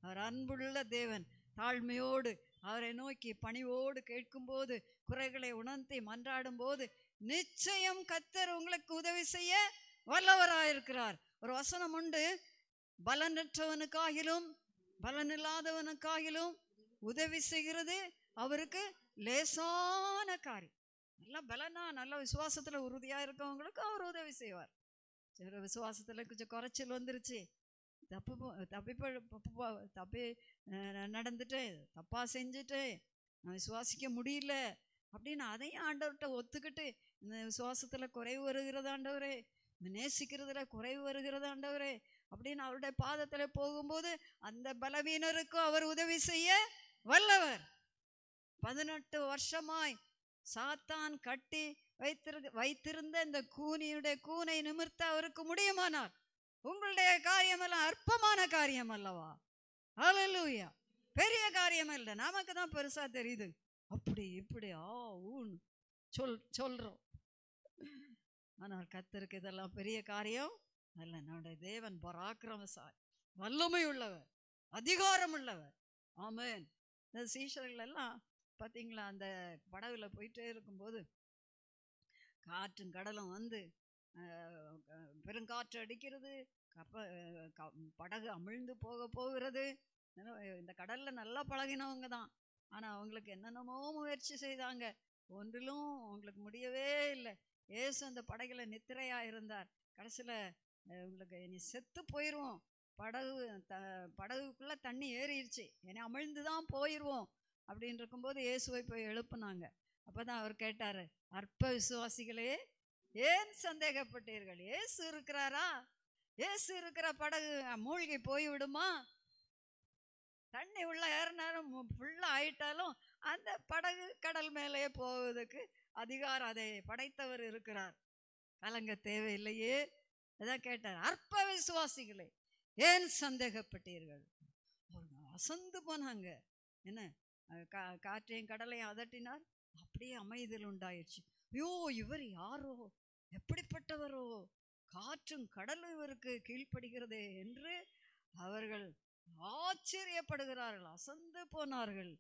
அவர் அன்புள்ள தேவன் தாழ்மையோடு அவரை நோக்கி பணிவோடு கேட்கும்போது குறைகளை உணர்த்தி மன்றாடும் போது நிச்சயம் கத்தர் உங்களுக்கு உதவி செய்ய வல்லவராயிருக்கிறார் ஒரு வசனம் உண்டு பலனற்றவனுக்காகிலும் பலனில்லாதவனுக்காகிலும் உதவி செய்கிறது அவருக்கு லேசான காரியம் நல்லா பலனா நல்ல விசுவாசத்தில் உறுதியாக இருக்கவங்களுக்கு அவர் உதவி செய்வார் சில விசுவாசத்தில் கொஞ்சம் குறைச்சல் வந்துருச்சு தப்பு தப்பி தப்பி நடந்துட்டேன் தப்பாக செஞ்சுட்டேன் நான் விசுவாசிக்க முடியல அப்படின்னு அதையும் ஆண்டவர்கிட்ட ஒத்துக்கிட்டு இந்த விசுவாசத்தில் குறைவு வருகிறது ஆண்டவரே நேசிக்கிறதுல குறைவு வருகிறது ஆண்டவரே அப்படின்னு அவருடைய பாதத்தில் போகும்போது அந்த பலவீனருக்கும் அவர் உதவி செய்ய வல்லவர் பதினெட்டு வருஷமாய் சாத்தான் கட்டி வைத்திரு வைத்திருந்த இந்த கூனியுடைய கூனை நிமிர்த்த அவருக்கு முடியுமானார் உங்களுடைய காரியம் எல்லாம் அற்பமான காரியம் அல்லவா அலலூயா பெரிய காரியம் இல்லை நமக்கு தான் பெருசாக தெரியுது அப்படி இப்படி ஆ ஊன் சொல் சொல்கிறோம் ஆனால் கத்திருக்கு இதெல்லாம் பெரிய காரியம் அல்ல நம்முடைய தேவன் பராக்கிரமசாய் வல்லமை உள்ளவர் அதிகாரம் உள்ளவர் ஆமேன் இந்த சீஷர்கள் எல்லாம் பார்த்தீங்களா அந்த படகுல போயிட்டே இருக்கும்போது காற்றும் கடலும் வந்து பெருங்காற்று அடிக்கிறது கப்ப க படகு அமிழ்ந்து போக போகிறது இந்த கடலில் நல்லா பழகினவங்க தான் ஆனால் அவங்களுக்கு என்னென்னமோ முயற்சி செய்தாங்க ஒன்றிலும் அவங்களுக்கு முடியவே இல்லை ஏசு அந்த படகில் நித்திரையாக இருந்தார் கடைசியில் உங்களுக்கு இனி செத்து போயிடுவோம் படகு த படகுக்குள்ளே தண்ணி ஏறிடுச்சு இனி அமிழ்ந்து தான் போயிடுவோம் அப்படின்னு இருக்கும்போது இயேசுவை போய் எழுப்புனாங்க அப்போ தான் அவர் கேட்டார் அற்ப விசுவாசிகளே ஏன் சந்தேகப்பட்டீர்கள் ஏசு இருக்கிறாரா ஏசு இருக்கிற படகு மூழ்கி போய்விடுமா தண்ணி உள்ள ஏறினாலும் ஃபுல்லாக ஆயிட்டாலும் அந்த படகு கடல் மேலே போவதற்கு அதிகாரம் அதை படைத்தவர் இருக்கிறார் கலங்க தேவையில்லையே அதான் கேட்டார் அற்ப விசுவாசிகளே ஏன் சந்தேகப்பட்டீர்கள் அசந்து போனாங்க என்ன கா காற்றையும் கடலையும் அதட்டினார் அப்படியே அமைதல் உண்டாயிடுச்சு ஐயோ இவர் யாரோ எப்படிப்பட்டவரோ காற்றும் கடலும் இவருக்கு கீழ்ப்படுகிறது என்று அவர்கள் ஆச்சரியப்படுகிறார்கள் அசந்து போனார்கள்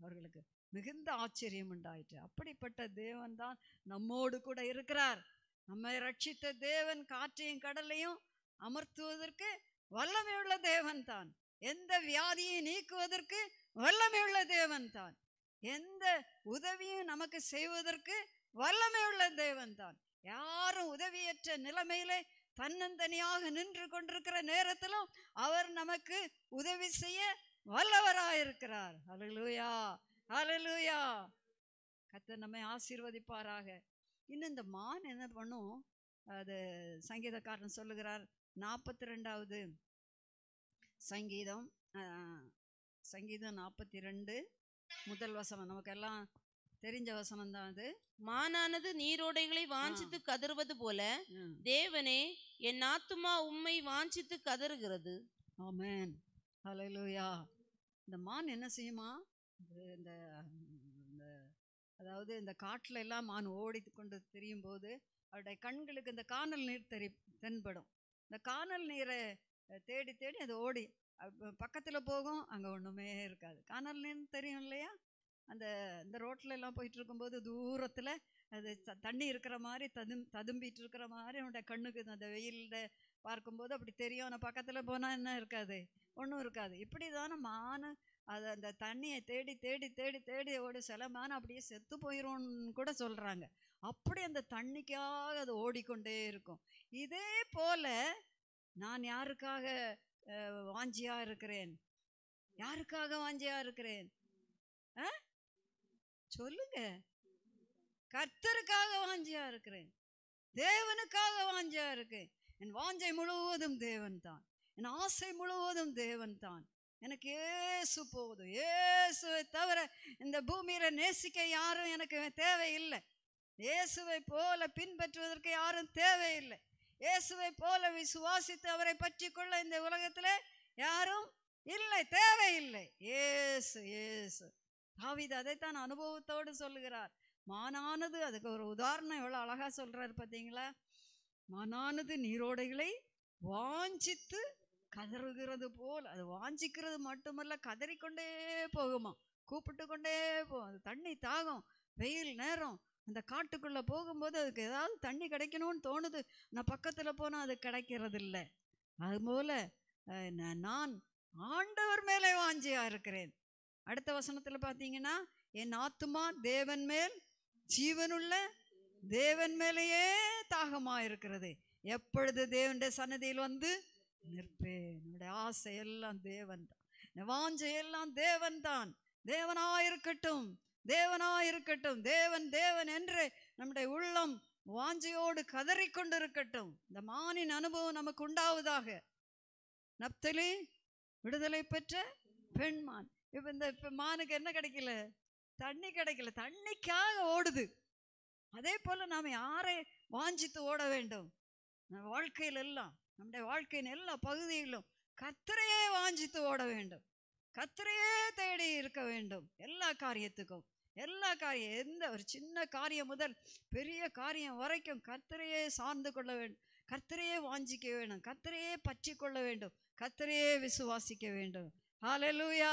அவர்களுக்கு மிகுந்த ஆச்சரியம் உண்டாயிற்று அப்படிப்பட்ட தேவன் தான் நம்மோடு கூட இருக்கிறார் நம்மை ரட்சித்த தேவன் காற்றையும் கடலையும் அமர்த்துவதற்கு வல்லமையுள்ள தேவன் தான் எந்த வியாதியை நீக்குவதற்கு வல்லமையுள்ள தேவன் தான் எந்த உதவியும் நமக்கு செய்வதற்கு வல்லமையுள்ள தேவன் தான் யாரும் உதவியற்ற நிலைமையில தன்னந்தனியாக நின்று கொண்டிருக்கிற நேரத்திலும் அவர் நமக்கு உதவி செய்ய வல்லவராயிருக்கிறார் அலலூயா அலலூயா கத்த நம்மை ஆசீர்வதிப்பாராக இன்னும் இந்த மான் என்ன பண்ணும் அது சங்கீதக்காரன் சொல்லுகிறார் நாற்பத்தி ரெண்டாவது சங்கீதம் சங்கீதம் நாற்பத்தி ரெண்டு முதல் வசனம் நமக்கெல்லாம் தெரிஞ்ச வசனம் தான் அது மானானது நீரோடைகளை வாஞ்சித்து கதறுவது போல தேவனே என் ஆத்துமா உம்மை வாஞ்சித்து கதறுகிறது ஆமேன்யா இந்த மான் என்ன செய்யுமா இந்த அதாவது இந்த காட்டில் எல்லாம் மான் ஓடித்து கொண்டு தெரியும் போது அவருடைய கண்களுக்கு இந்த காணல் நீர் தெரி தென்படும் இந்த காணல் நீரை தேடி தேடி அது ஓடி பக்கத்தில் போகும் அங்கே ஒன்றுமே இருக்காது காணல் நீர் தெரியும் இல்லையா அந்த இந்த ரோட்டில் எல்லாம் போயிட்டு இருக்கும்போது தூரத்தில் அது தண்ணி இருக்கிற மாதிரி ததும் ததும்பிட்டு இருக்கிற மாதிரி என்னோட கண்ணுக்கு அந்த வெயிலில் பார்க்கும்போது அப்படி தெரியும் நான் பக்கத்தில் போனால் என்ன இருக்காது ஒன்றும் இருக்காது இப்படி தானே மானு அது அந்த தண்ணியை தேடி தேடி தேடி தேடி ஓடி சில மான் அப்படியே செத்து போயிடும்னு கூட சொல்கிறாங்க அப்படி அந்த தண்ணிக்காக அது ஓடிக்கொண்டே இருக்கும் இதே போல் நான் யாருக்காக வாஞ்சியாக இருக்கிறேன் யாருக்காக வாஞ்சியாக இருக்கிறேன் ஆ சொல்லுங்க கர்த்தருக்காக வாஞ்சியா இருக்கிறேன் தேவனுக்காக வாஞ்சியா இருக்கேன் என் வாஞ்சை முழுவதும் தேவன் தான் என் ஆசை முழுவதும் தேவன் தான் எனக்கு ஏசு போதும் ஏசுவை தவிர இந்த பூமியில நேசிக்க யாரும் எனக்கு தேவையில்லை இயேசுவை போல பின்பற்றுவதற்கு யாரும் தேவையில்லை இயேசுவை போல விசுவாசித்து அவரை பற்றி கொள்ள இந்த உலகத்தில் யாரும் இல்லை தேவையில்லை ஏசு ஏசு தாவிது அதைத்தான் அனுபவத்தோடு சொல்லுகிறார் மானானது அதுக்கு ஒரு உதாரணம் எவ்வளோ அழகாக சொல்கிறாரு பார்த்தீங்களா மானானது நீரோடைகளை வாஞ்சித்து கதறுகிறது போல் அது வாஞ்சிக்கிறது மட்டுமல்ல கதறிக்கொண்டே போகுமா கூப்பிட்டு கொண்டே போகும் அது தண்ணி தாகம் வெயில் நேரம் அந்த காட்டுக்குள்ளே போகும்போது அதுக்கு ஏதாவது தண்ணி கிடைக்கணும்னு தோணுது நான் பக்கத்தில் போனால் அது கிடைக்கிறது இல்லை அதுபோல் நான் ஆண்டவர் மேலே வாஞ்சியாக இருக்கிறேன் அடுத்த வசனத்தில் பார்த்தீங்கன்னா என் ஆத்துமா தேவன் மேல் ஜீவனுள்ள தேவன் மேலேயே தாகமா இருக்கிறது எப்பொழுது தேவனுடைய சன்னதியில் வந்து நிற்பேன் என்னுடைய ஆசை எல்லாம் தேவன் தான் வாஞ்சை எல்லாம் தேவன் தான் தேவனா இருக்கட்டும் தேவனா இருக்கட்டும் தேவன் தேவன் என்று நம்முடைய உள்ளம் வாஞ்சையோடு கொண்டு இருக்கட்டும் இந்த மானின் அனுபவம் நமக்கு உண்டாவதாக நப்தலி விடுதலை பெற்ற பெண்மான் இப்போ இந்த இப்போ மானுக்கு என்ன கிடைக்கல தண்ணி கிடைக்கல தண்ணிக்காக ஓடுது அதே போல் நாம் யாரை வாஞ்சித்து ஓட வேண்டும் வாழ்க்கையில் எல்லாம் நம்முடைய வாழ்க்கையின் எல்லா பகுதியிலும் கத்திரையே வாஞ்சித்து ஓட வேண்டும் கத்திரையே தேடி இருக்க வேண்டும் எல்லா காரியத்துக்கும் எல்லா காரியம் எந்த ஒரு சின்ன காரியம் முதல் பெரிய காரியம் வரைக்கும் கத்திரையே சார்ந்து கொள்ள வேண்டும் கத்திரையே வாஞ்சிக்க வேண்டும் கத்திரையே பற்றி கொள்ள வேண்டும் கத்திரையே விசுவாசிக்க வேண்டும் ஹாலலூயா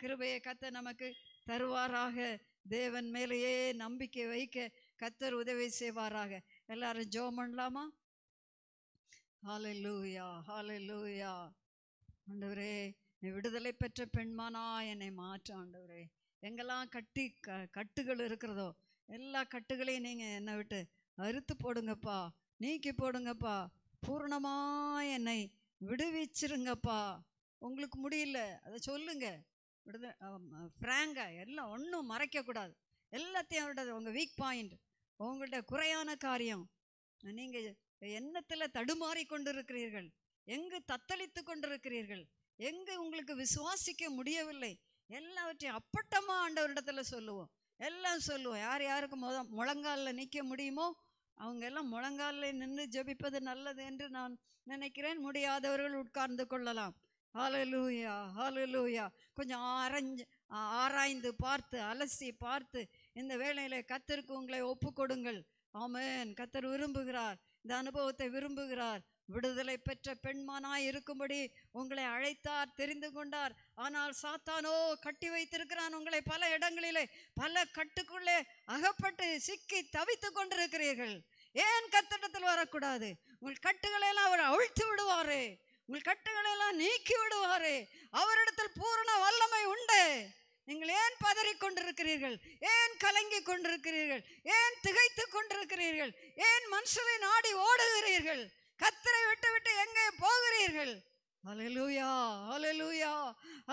கிருபையை கத்த நமக்கு தருவாராக தேவன் மேலேயே நம்பிக்கை வைக்க கத்தர் உதவி செய்வாராக எல்லாரும் ஜோ பண்ணலாமா ஹாலலூயா லூயா ஆண்டவரே நீ விடுதலை பெற்ற பெண்மானா என்னை மாற்ற ஆண்டவரே எங்கெல்லாம் கட்டி க கட்டுகள் இருக்கிறதோ எல்லா கட்டுகளையும் நீங்கள் என்னை விட்டு அறுத்து போடுங்கப்பா நீக்கி போடுங்கப்பா பூர்ணமாக என்னை விடுவிச்சிருங்கப்பா உங்களுக்கு முடியல அதை சொல்லுங்கள் விடுது எல்லாம் ஒன்றும் மறைக்கக்கூடாது எல்லாத்தையும் விடுது உங்கள் வீக் பாயிண்ட் உங்கள்கிட்ட குறையான காரியம் நீங்கள் எண்ணத்தில் தடுமாறி கொண்டிருக்கிறீர்கள் எங்கு தத்தளித்து கொண்டிருக்கிறீர்கள் எங்கு உங்களுக்கு விசுவாசிக்க முடியவில்லை எல்லாவற்றையும் அப்பட்டமாக ஆண்டவரிடத்தில் சொல்லுவோம் எல்லாம் சொல்லுவோம் யார் யாருக்கு மொத முழங்காலில் நிற்க முடியுமோ அவங்க எல்லாம் முழங்காலில் நின்று ஜெபிப்பது நல்லது என்று நான் நினைக்கிறேன் முடியாதவர்கள் உட்கார்ந்து கொள்ளலாம் ஹலலூயா ஹலலூயா கொஞ்சம் ஆராய்ஞ்சு ஆராய்ந்து பார்த்து அலசி பார்த்து இந்த வேலையில் கத்தருக்கு உங்களை ஒப்பு கொடுங்கள் ஆமேன் கத்தர் விரும்புகிறார் இந்த அனுபவத்தை விரும்புகிறார் விடுதலை பெற்ற பெண்மானாய் இருக்கும்படி உங்களை அழைத்தார் தெரிந்து கொண்டார் ஆனால் சாத்தானோ கட்டி வைத்திருக்கிறான் உங்களை பல இடங்களிலே பல கட்டுக்குள்ளே அகப்பட்டு சிக்கி தவித்து கொண்டிருக்கிறீர்கள் ஏன் கத்தட்டத்தில் வரக்கூடாது உங்கள் கட்டுகளை எல்லாம் அவர் அவிழ்த்து விடுவாரே உங்கள் கட்டுகளை எல்லாம் நீக்கி விடுவாரே அவரிடத்தில் பூரண வல்லமை உண்டு நீங்கள் ஏன் பதறிக்கொண்டிருக்கிறீர்கள் ஏன் கலங்கி கொண்டிருக்கிறீர்கள் ஏன் திகைத்து கொண்டிருக்கிறீர்கள் ஏன் மனுஷரை நாடி ஓடுகிறீர்கள் கத்தரை விட்டு விட்டு எங்கே போகிறீர்கள் அலலூயா அலலூயா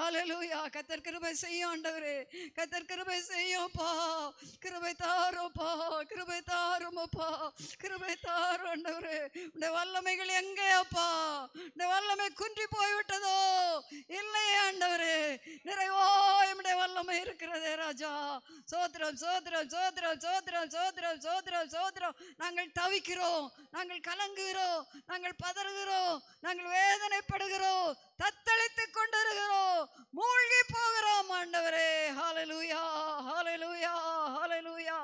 அலலூயா கத்தர் கிருபை செய்யும் ஆண்டவரே கத்தர் கிருபை செய்யோப்பா கிருபை தாரோப்பா கிருபை தாரோமப்பா கிருபை தாரோ ஆண்டவரே இந்த வல்லமைகள் எங்கேயாப்பா இந்த வல்லமை குன்றி போய்விட்டதோ இல்லையே ஆண்டவரே நிறைவோ என்னுடைய வல்லமை இருக்கிறதே ராஜா சோத்திரம் சோத்திரம் சோத்திரம் சோத்திரம் சோத்திரம் சோத்திரம் சோத்திரம் நாங்கள் தவிக்கிறோம் நாங்கள் கலங்குகிறோம் நாங்கள் பதறுகிறோம் நாங்கள் வேதனைப்படுகிறோம் Pharaoh தத்தளித்துக் கொண்டிருக்கிறோம் மூழ்கி போகிறோம் ஆண்டவரே ஹாலலூயா ஹாலலூயா ஹாலலூயா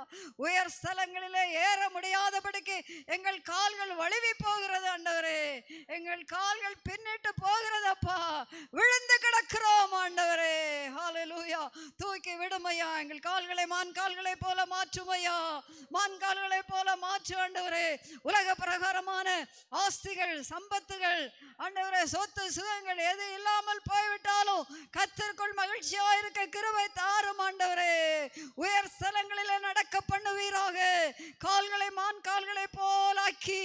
உயர் ஸ்தலங்களிலே ஏற முடியாதபடிக்கு எங்கள் கால்கள் வழுவி போகிறது ஆண்டவரே எங்கள் கால்கள் பின்னிட்டு போகிறதப்பா விழுந்து கிடக்கிறோம் ஆண்டவரே ஹாலலூயா தூக்கி விடுமையா எங்கள் கால்களை மான் கால்களை போல மாற்றுமையா மான் கால்களை போல மாற்று ஆண்டவரே உலக பிரகாரமான ஆஸ்திகள் சம்பத்துகள் ஆண்டவரே சொத்து சுகங்கள் எது இல்லாமல் போய்விட்டாலும் கத்திற்குள் மகிழ்ச்சியா இருக்க கிருவை தாரும் ஆண்டவரே உயர் ஸ்தலங்களில நடக்க பண்ணுவீராக கால்களை மான் கால்களை போலாக்கி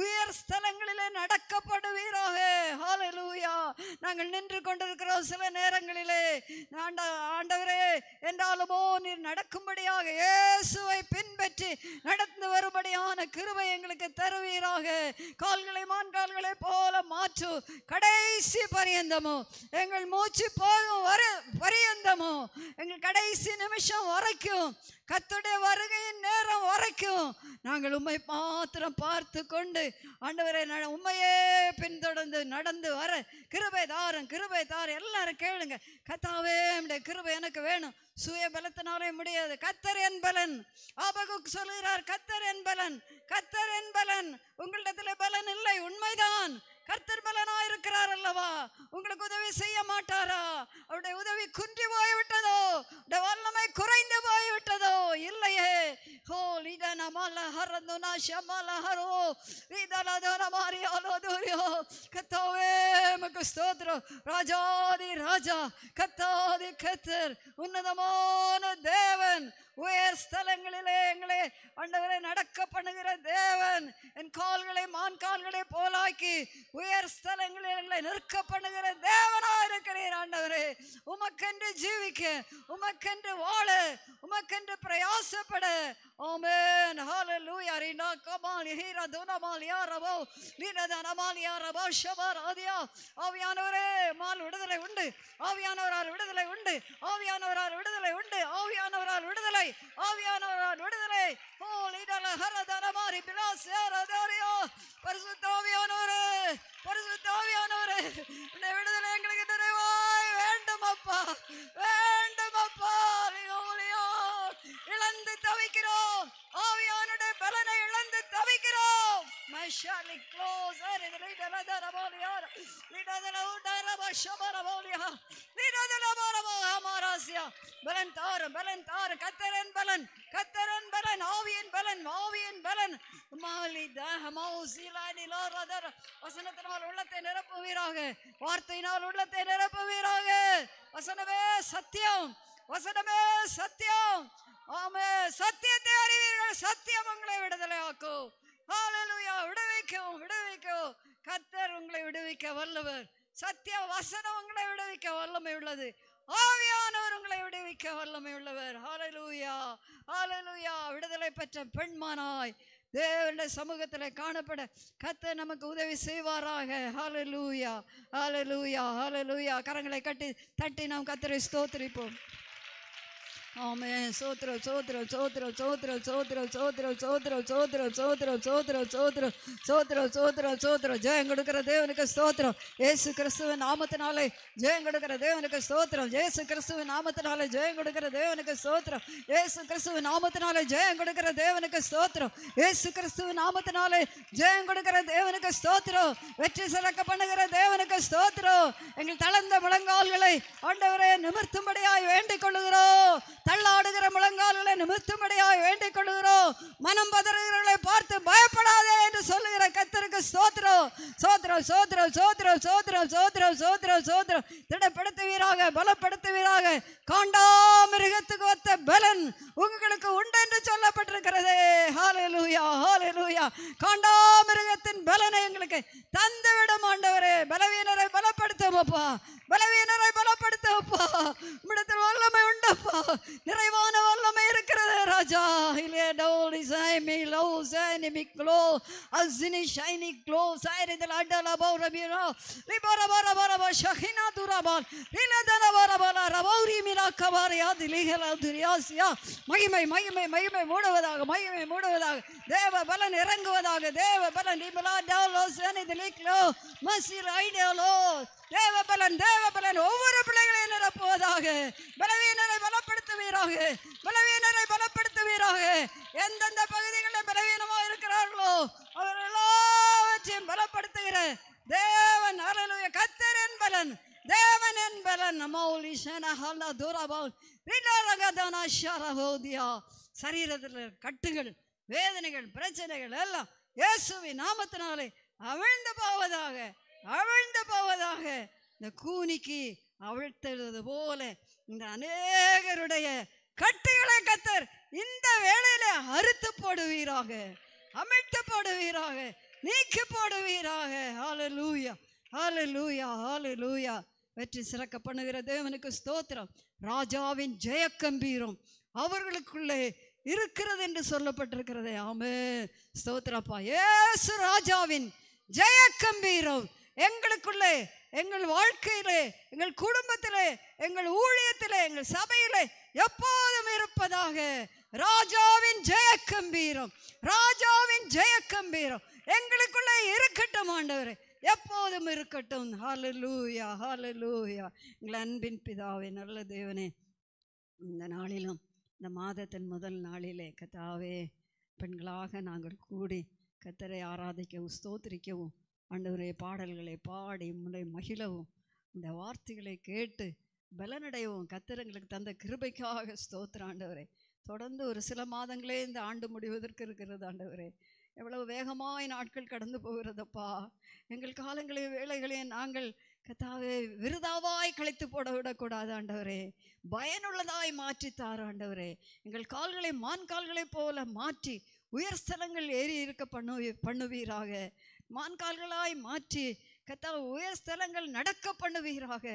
உயர் ஸ்தலங்களிலே நடக்கப்படுவீராக ஹாலலூயா நாங்கள் நின்று கொண்டிருக்கிறோம் சில நேரங்களிலே ஆண்டவரே என்றாலுமோ நீர் நடக்கும்படியாக இயேசுவை பின்பற்றி நடந்து வரும்படியான கிருவை எங்களுக்கு தருவீராக கால்களை மான் கால்களை போல மாற்று கடைசி பரியந்தமோ எங்கள் மூச்சு போகும் வர பரியந்தமோ எங்கள் கடைசி நிமிஷம் வரைக்கும் கத்துடைய வருகையின் நேரம் வரைக்கும் நாங்கள் உண்மை மாத்திரம் பார்த்து கொண்டு ஆண்டவரை உண்மையே பின்தொடர்ந்து நடந்து வர கிருபை தாரம் கிருபை தாரம் எல்லாரும் கேளுங்க கத்தாவே கிருபை எனக்கு வேணும் சுய பலத்தினாலே முடியாது கத்தர் என் பலன் ஆபகு சொல்கிறார் கத்தர் என் பலன் கத்தர் என் பலன் உங்களிடத்துல பலன் இல்லை உண்மைதான் கர்த்தர் பலனா இருக்கிறார் அல்லவா உங்களுக்கு உதவி செய்ய மாட்டாரா அவருடைய உதவி குன்றி போய்விட்டதோ வல்லமை குறைந்து போய்விட்டதோ இல்லையே ஹோ லீதா நமால ஹரந்து நாஷமால ஹரோ லீதா கத்தோவே மக்கு ஸ்தோத்திரம் ராஜாதி ராஜா கத்தாதி கத்தர் உன்னதமான தேவன் உயர் எங்களை ஆண்டவரை நடக்க பண்ணுகிற தேவன் என் கால்களை மான் கால்களை போலாக்கி உயர் எங்களை நிற்க பண்ணுகிற தேவனா இருக்கிறீர் ஆண்டவரே உமக்கென்று ஜீவிக்க உமக்கென்று வாழ உமக்கென்று பிரயாசப்பட ஆமேன் ஹalleluya ரீனா கமால் ஹீரா துனமால் யா ரபோ நீனதனமால் ஷபார் ஆதியா ஆவியானவரே மால் விடுதலை உண்டு ஆவியானவரால் விடுதலை உண்டு ஆவியானவரால் விடுதலை உண்டு ஆவியானவரால் விடுதலை ஆவியானவரால் விடுதலை ஓ லீடல ஹரதன மாறி பிலாஸ் விடுதலை எங்களுக்கு நிறைவாய் வேண்டும் அப்பா வேண்டும் அப்பா இழந்து தவிக்கிறோம் ஆவியானுடைய பலனை இழந்து financially close. பலன் தாரும் பலன் தாரும் கத்தரன் பலன் கத்தரன் பலன் ஆவியின் பலன் ஆவியின் பலன் வசனத்தினால் உள்ளத்தை நிரப்புவீராக வார்த்தையினால் உள்ளத்தை நிரப்புவீராக வசனமே சத்தியம் வசனமே சத்தியம் ஆமே சத்தியத்தை அறிவீர்கள் சத்தியம் உங்களை விடுதலை ஆக்கும் ஆலலுயா விடுவிக்கவும் விடுவிக்கவும் கத்தர் உங்களை விடுவிக்க வல்லவர் சத்திய வசனம் உங்களை விடுவிக்க வல்லமை உள்ளது ஆவியானவர் உங்களை விடுவிக்க வல்லமை உள்ளவர் ஆலலூயா ஆலலூயா விடுதலை பெற்ற பெண்மானாய் தேவனுடைய சமூகத்தில் காணப்பட கத்த நமக்கு உதவி செய்வாராக ஹாலலூயா ஹாலலூயா ஹாலலூயா கரங்களை கட்டி தட்டி நாம் கத்தரை ஸ்தோத்திரிப்போம் Amén. Sotro, sotro, sotro, sotro, sotro, sotro, sotro, sotro, sotro, sotro, sotro, sotro, sotro, sotro. ஜெயம் கொடுக்கிற தேவனுக்கு ஸ்தோத்திரம் ஏசு கிறிஸ்துவின் நாமத்தினாலே ஜெயம் கொடுக்கிற தேவனுக்கு ஸ்தோத்திரம் ஏசு கிறிஸ்துவ நாமத்தினாலே ஜெயம் கொடுக்கிற தேவனுக்கு ஸ்தோத்திரம் ஏசு கிறிஸ்துவின் நாமத்தினாலே ஜெயம் கொடுக்கிற தேவனுக்கு ஸ்தோத்திரம் ஏசு கிறிஸ்துவின் நாமத்தினாலே ஜெயம் கொடுக்கிற தேவனுக்கு ஸ்தோத்திரம் வெற்றி சிறக்க பண்ணுகிற தேவனுக்கு ஸ்தோத்திரம் எங்கள் தளர்ந்த முழங்கால்களை ஆண்டவரை நிமிர்த்தும்படியாய் வேண்டிக் கொள்ளுகிறோம் தள்ளாடுகிற முழங்கால்களை நிமித்தமடையாக வேண்டிக் கொள்கிறோம் மனம் பதறுகிறவர்களை பார்த்து பயப்படாதே என்று சொல்லுகிற கத்தருக்கு சோத்ரம் சோத்திரம் சோத்ரம் சோத்திரம் சோத்ரம் சோத்ரம் சோத்ரம் சோத்ரம் திடப்படுத்துவீராக பலப்படுத்துவீராக காண்டா மிருகத்துக்கு ஒத்த பலன் உங்களுக்கு உண்டு என்று சொல்லப்பட்டிருக்கிறது ஹாலே லூயா ஹாலே லூயா காண்டா மிருகத்தின் பலனை எங்களுக்கு தந்துவிடும் ஆண்டவரே பலவீனரை பலப்படுத்தும் அப்பா பலவீனரை பலப்படுத்தப்பா உம்மிடத்தில் வல்லமை உண்டப்பா நிறைவான வல்லமை இருக்கிறது ராஜா இல்லையே டவுல் சைமி லவ் சைனிமி க்ளோ அசினி ஷைனி க்ளோ சைரிதல் அண்டல பௌ ரபிரோ ரிபர பர பர ப ஷஹினா துரபால் ரிலதன பர பர ரபௌரி மிரா கபார் யாதி லீகலா துரியாசியா மகிமை மகிமை மகிமை மூடுவதாக மகிமை மூடுவதாக தேவ பலன் இறங்குவதாக தேவ பலன் நிபலா டவுலோ சைனிதலி க்ளோ மசில் ஐடியலோ தேவ பலன் தேவ பலன் ஒவ்வொரு பிள்ளைகளையும் நிரப்புவதாக பலவீனரை பலப்படுத்துவீராக பலவீனரை பலப்படுத்துவீராக எந்தெந்த பகுதிகளில் பலவீனமா இருக்கிறார்களோ அவர் எல்லாவற்றையும் பலப்படுத்துகிற தேவன் அருளுய கத்தரின் பலன் தேவனின் பலன் மௌலி சனஹல்லா சரீரத்தில் கட்டுகள் வேதனைகள் பிரச்சனைகள் எல்லாம் இயேசுவின் நாமத்தினாலே அவிழ்ந்து போவதாக அவிழ்ந்து போவதாக இந்த கூனிக்கு அவிழ்த்தது போல இந்த அநேகருடைய கட்டுகளை கத்தர் இந்த வேளையில அறுத்து போடுவீராக அமிழ்த்து போடுவீராக நீக்கி போடுவீராக லூயா ஆளு லூயா ஆளு லூயா வெற்றி சிறக்க பண்ணுகிற தேவனுக்கு ஸ்தோத்திரம் ராஜாவின் ஜெயக்கம்பீரம் அவர்களுக்குள்ளே இருக்கிறது என்று சொல்லப்பட்டிருக்கிறதே ஆமே ஸ்தோத்திரப்பா ஏசு ராஜாவின் ஜெயக்கம்பீரம் எங்களுக்குள்ளே எங்கள் வாழ்க்கையிலே எங்கள் குடும்பத்திலே எங்கள் ஊழியத்திலே எங்கள் சபையிலே எப்போதும் இருப்பதாக ராஜாவின் ஜெய கம்பீரம் ராஜாவின் ஜெய கம்பீரம் எங்களுக்குள்ளே இருக்கட்டும் ஆண்டவர் எப்போதும் இருக்கட்டும் ஹாலலூயா லூயா எங்கள் அன்பின் பிதாவே நல்ல தேவனே இந்த நாளிலும் இந்த மாதத்தின் முதல் நாளிலே கதாவே பெண்களாக நாங்கள் கூடி கத்தரை ஆராதிக்கவும் ஸ்தோத்திரிக்கவும் ஆண்டவருடைய பாடல்களை பாடி முறை மகிழவும் இந்த வார்த்தைகளை கேட்டு பலனடையவும் கத்திரங்களுக்கு தந்த கிருபைக்காக ஸ்தோத்திர ஆண்டவரே தொடர்ந்து ஒரு சில மாதங்களே இந்த ஆண்டு முடிவதற்கு இருக்கிறது ஆண்டவரே எவ்வளவு வேகமாய் நாட்கள் கடந்து போகிறதப்பா எங்கள் காலங்களையும் வேலைகளையும் நாங்கள் கத்தாவே விருதாவாய் கழித்து போட விடக்கூடாது ஆண்டவரே பயனுள்ளதாய் மாற்றித்தார் ஆண்டவரே எங்கள் கால்களை மான் கால்களை போல மாற்றி உயர் ஸ்தலங்கள் ஏறி இருக்க பண்ணு பண்ணுவீராக மான்கால்களாய் மாற்றி கத்தா உயர் ஸ்தலங்கள் நடக்க பண்ணுவீராக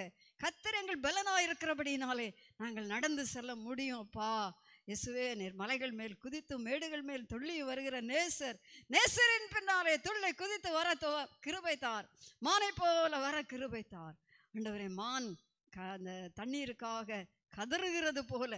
கத்தர் எங்கள் பலனாக இருக்கிறபடினாலே நாங்கள் நடந்து செல்ல முடியும் அப்பா இயேசுவே நீர் மலைகள் மேல் குதித்து மேடுகள் மேல் துள்ளி வருகிற நேசர் நேசரின் பின்னாலே துள்ளை குதித்து வர கிருபை கிருபைத்தார் மானை போல வர கிருபைத்தார் அண்டவரே மான் அந்த தண்ணீருக்காக கதறுகிறது போல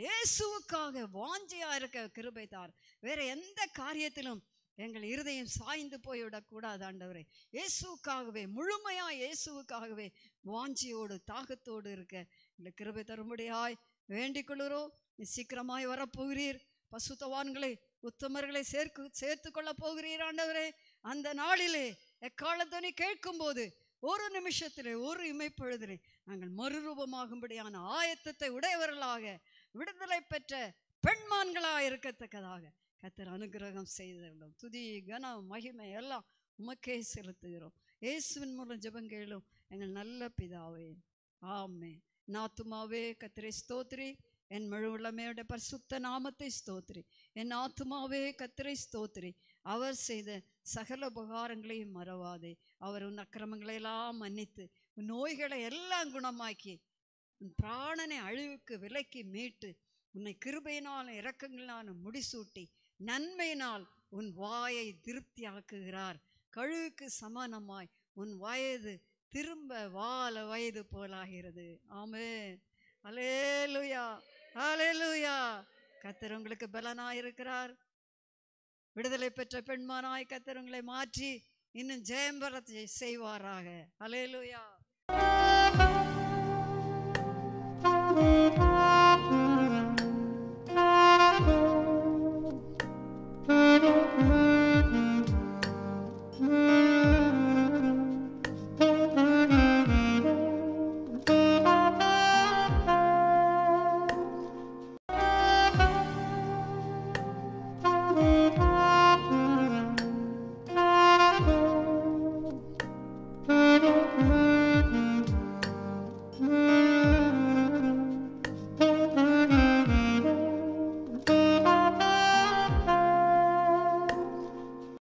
இயேசுவுக்காக வாஞ்சியாக இருக்க கிருபைத்தார் வேற எந்த காரியத்திலும் எங்கள் இருதயம் சாய்ந்து போய்விடக்கூடாது ஆண்டவரே இயேசுக்காகவே முழுமையாக இயேசுவுக்காகவே வாஞ்சியோடு தாகத்தோடு இருக்க இந்த கிருபை தரும்படியாய் வேண்டிக் கொள்கிறோம் சீக்கிரமாய் வரப்போகிறீர் பசுத்தவான்களை உத்தமர்களை சேர்க்கு சேர்த்து கொள்ள போகிறீர் ஆண்டவரே அந்த நாளிலே எக்காலத்தொனி கேட்கும்போது ஒரு நிமிஷத்திலே ஒரு இமைப்பொழுதிலே நாங்கள் மறுரூபமாகும்படியான ஆயத்தத்தை உடையவர்களாக விடுதலை பெற்ற பெண்மான்களாக இருக்கத்தக்கதாக கத்தர் அனுகிரகம் செய்திடும் துதி கனம் மகிமை எல்லாம் உமக்கே செலுத்துகிறோம் இயேசுவின் மூலம் ஜபங்கேளும் எங்கள் நல்ல பிதாவே ஆமே நாத்துமாவே கத்திரை ஸ்தோத்ரி என் முழுவலமையோட பரிசுத்த நாமத்தை ஸ்தோத்ரி என் ஆத்துமாவே கத்திரை ஸ்தோத்ரி அவர் செய்த சகல உபகாரங்களையும் மறவாதே அவர் உன் அக்கிரமங்களை எல்லாம் மன்னித்து உன் நோய்களை எல்லாம் குணமாக்கி உன் பிராணனை அழிவுக்கு விலக்கி மீட்டு உன்னை கிருபையினாலும் இறக்கங்களாலும் முடிசூட்டி நன்மையினால் உன் வாயை திருப்தியாக்குகிறார் கழுவுக்கு சமானமாய் உன் வயது திரும்ப வாழ வயது போலாகிறது ஆமே அலேலுயா அலேலுயா கத்தர் உங்களுக்கு பலனாய் இருக்கிறார் விடுதலை பெற்ற பெண்மானாய் கத்தர் உங்களை மாற்றி இன்னும் ஜெயம்பரத்தை செய்வாராக அலேலுயா thank you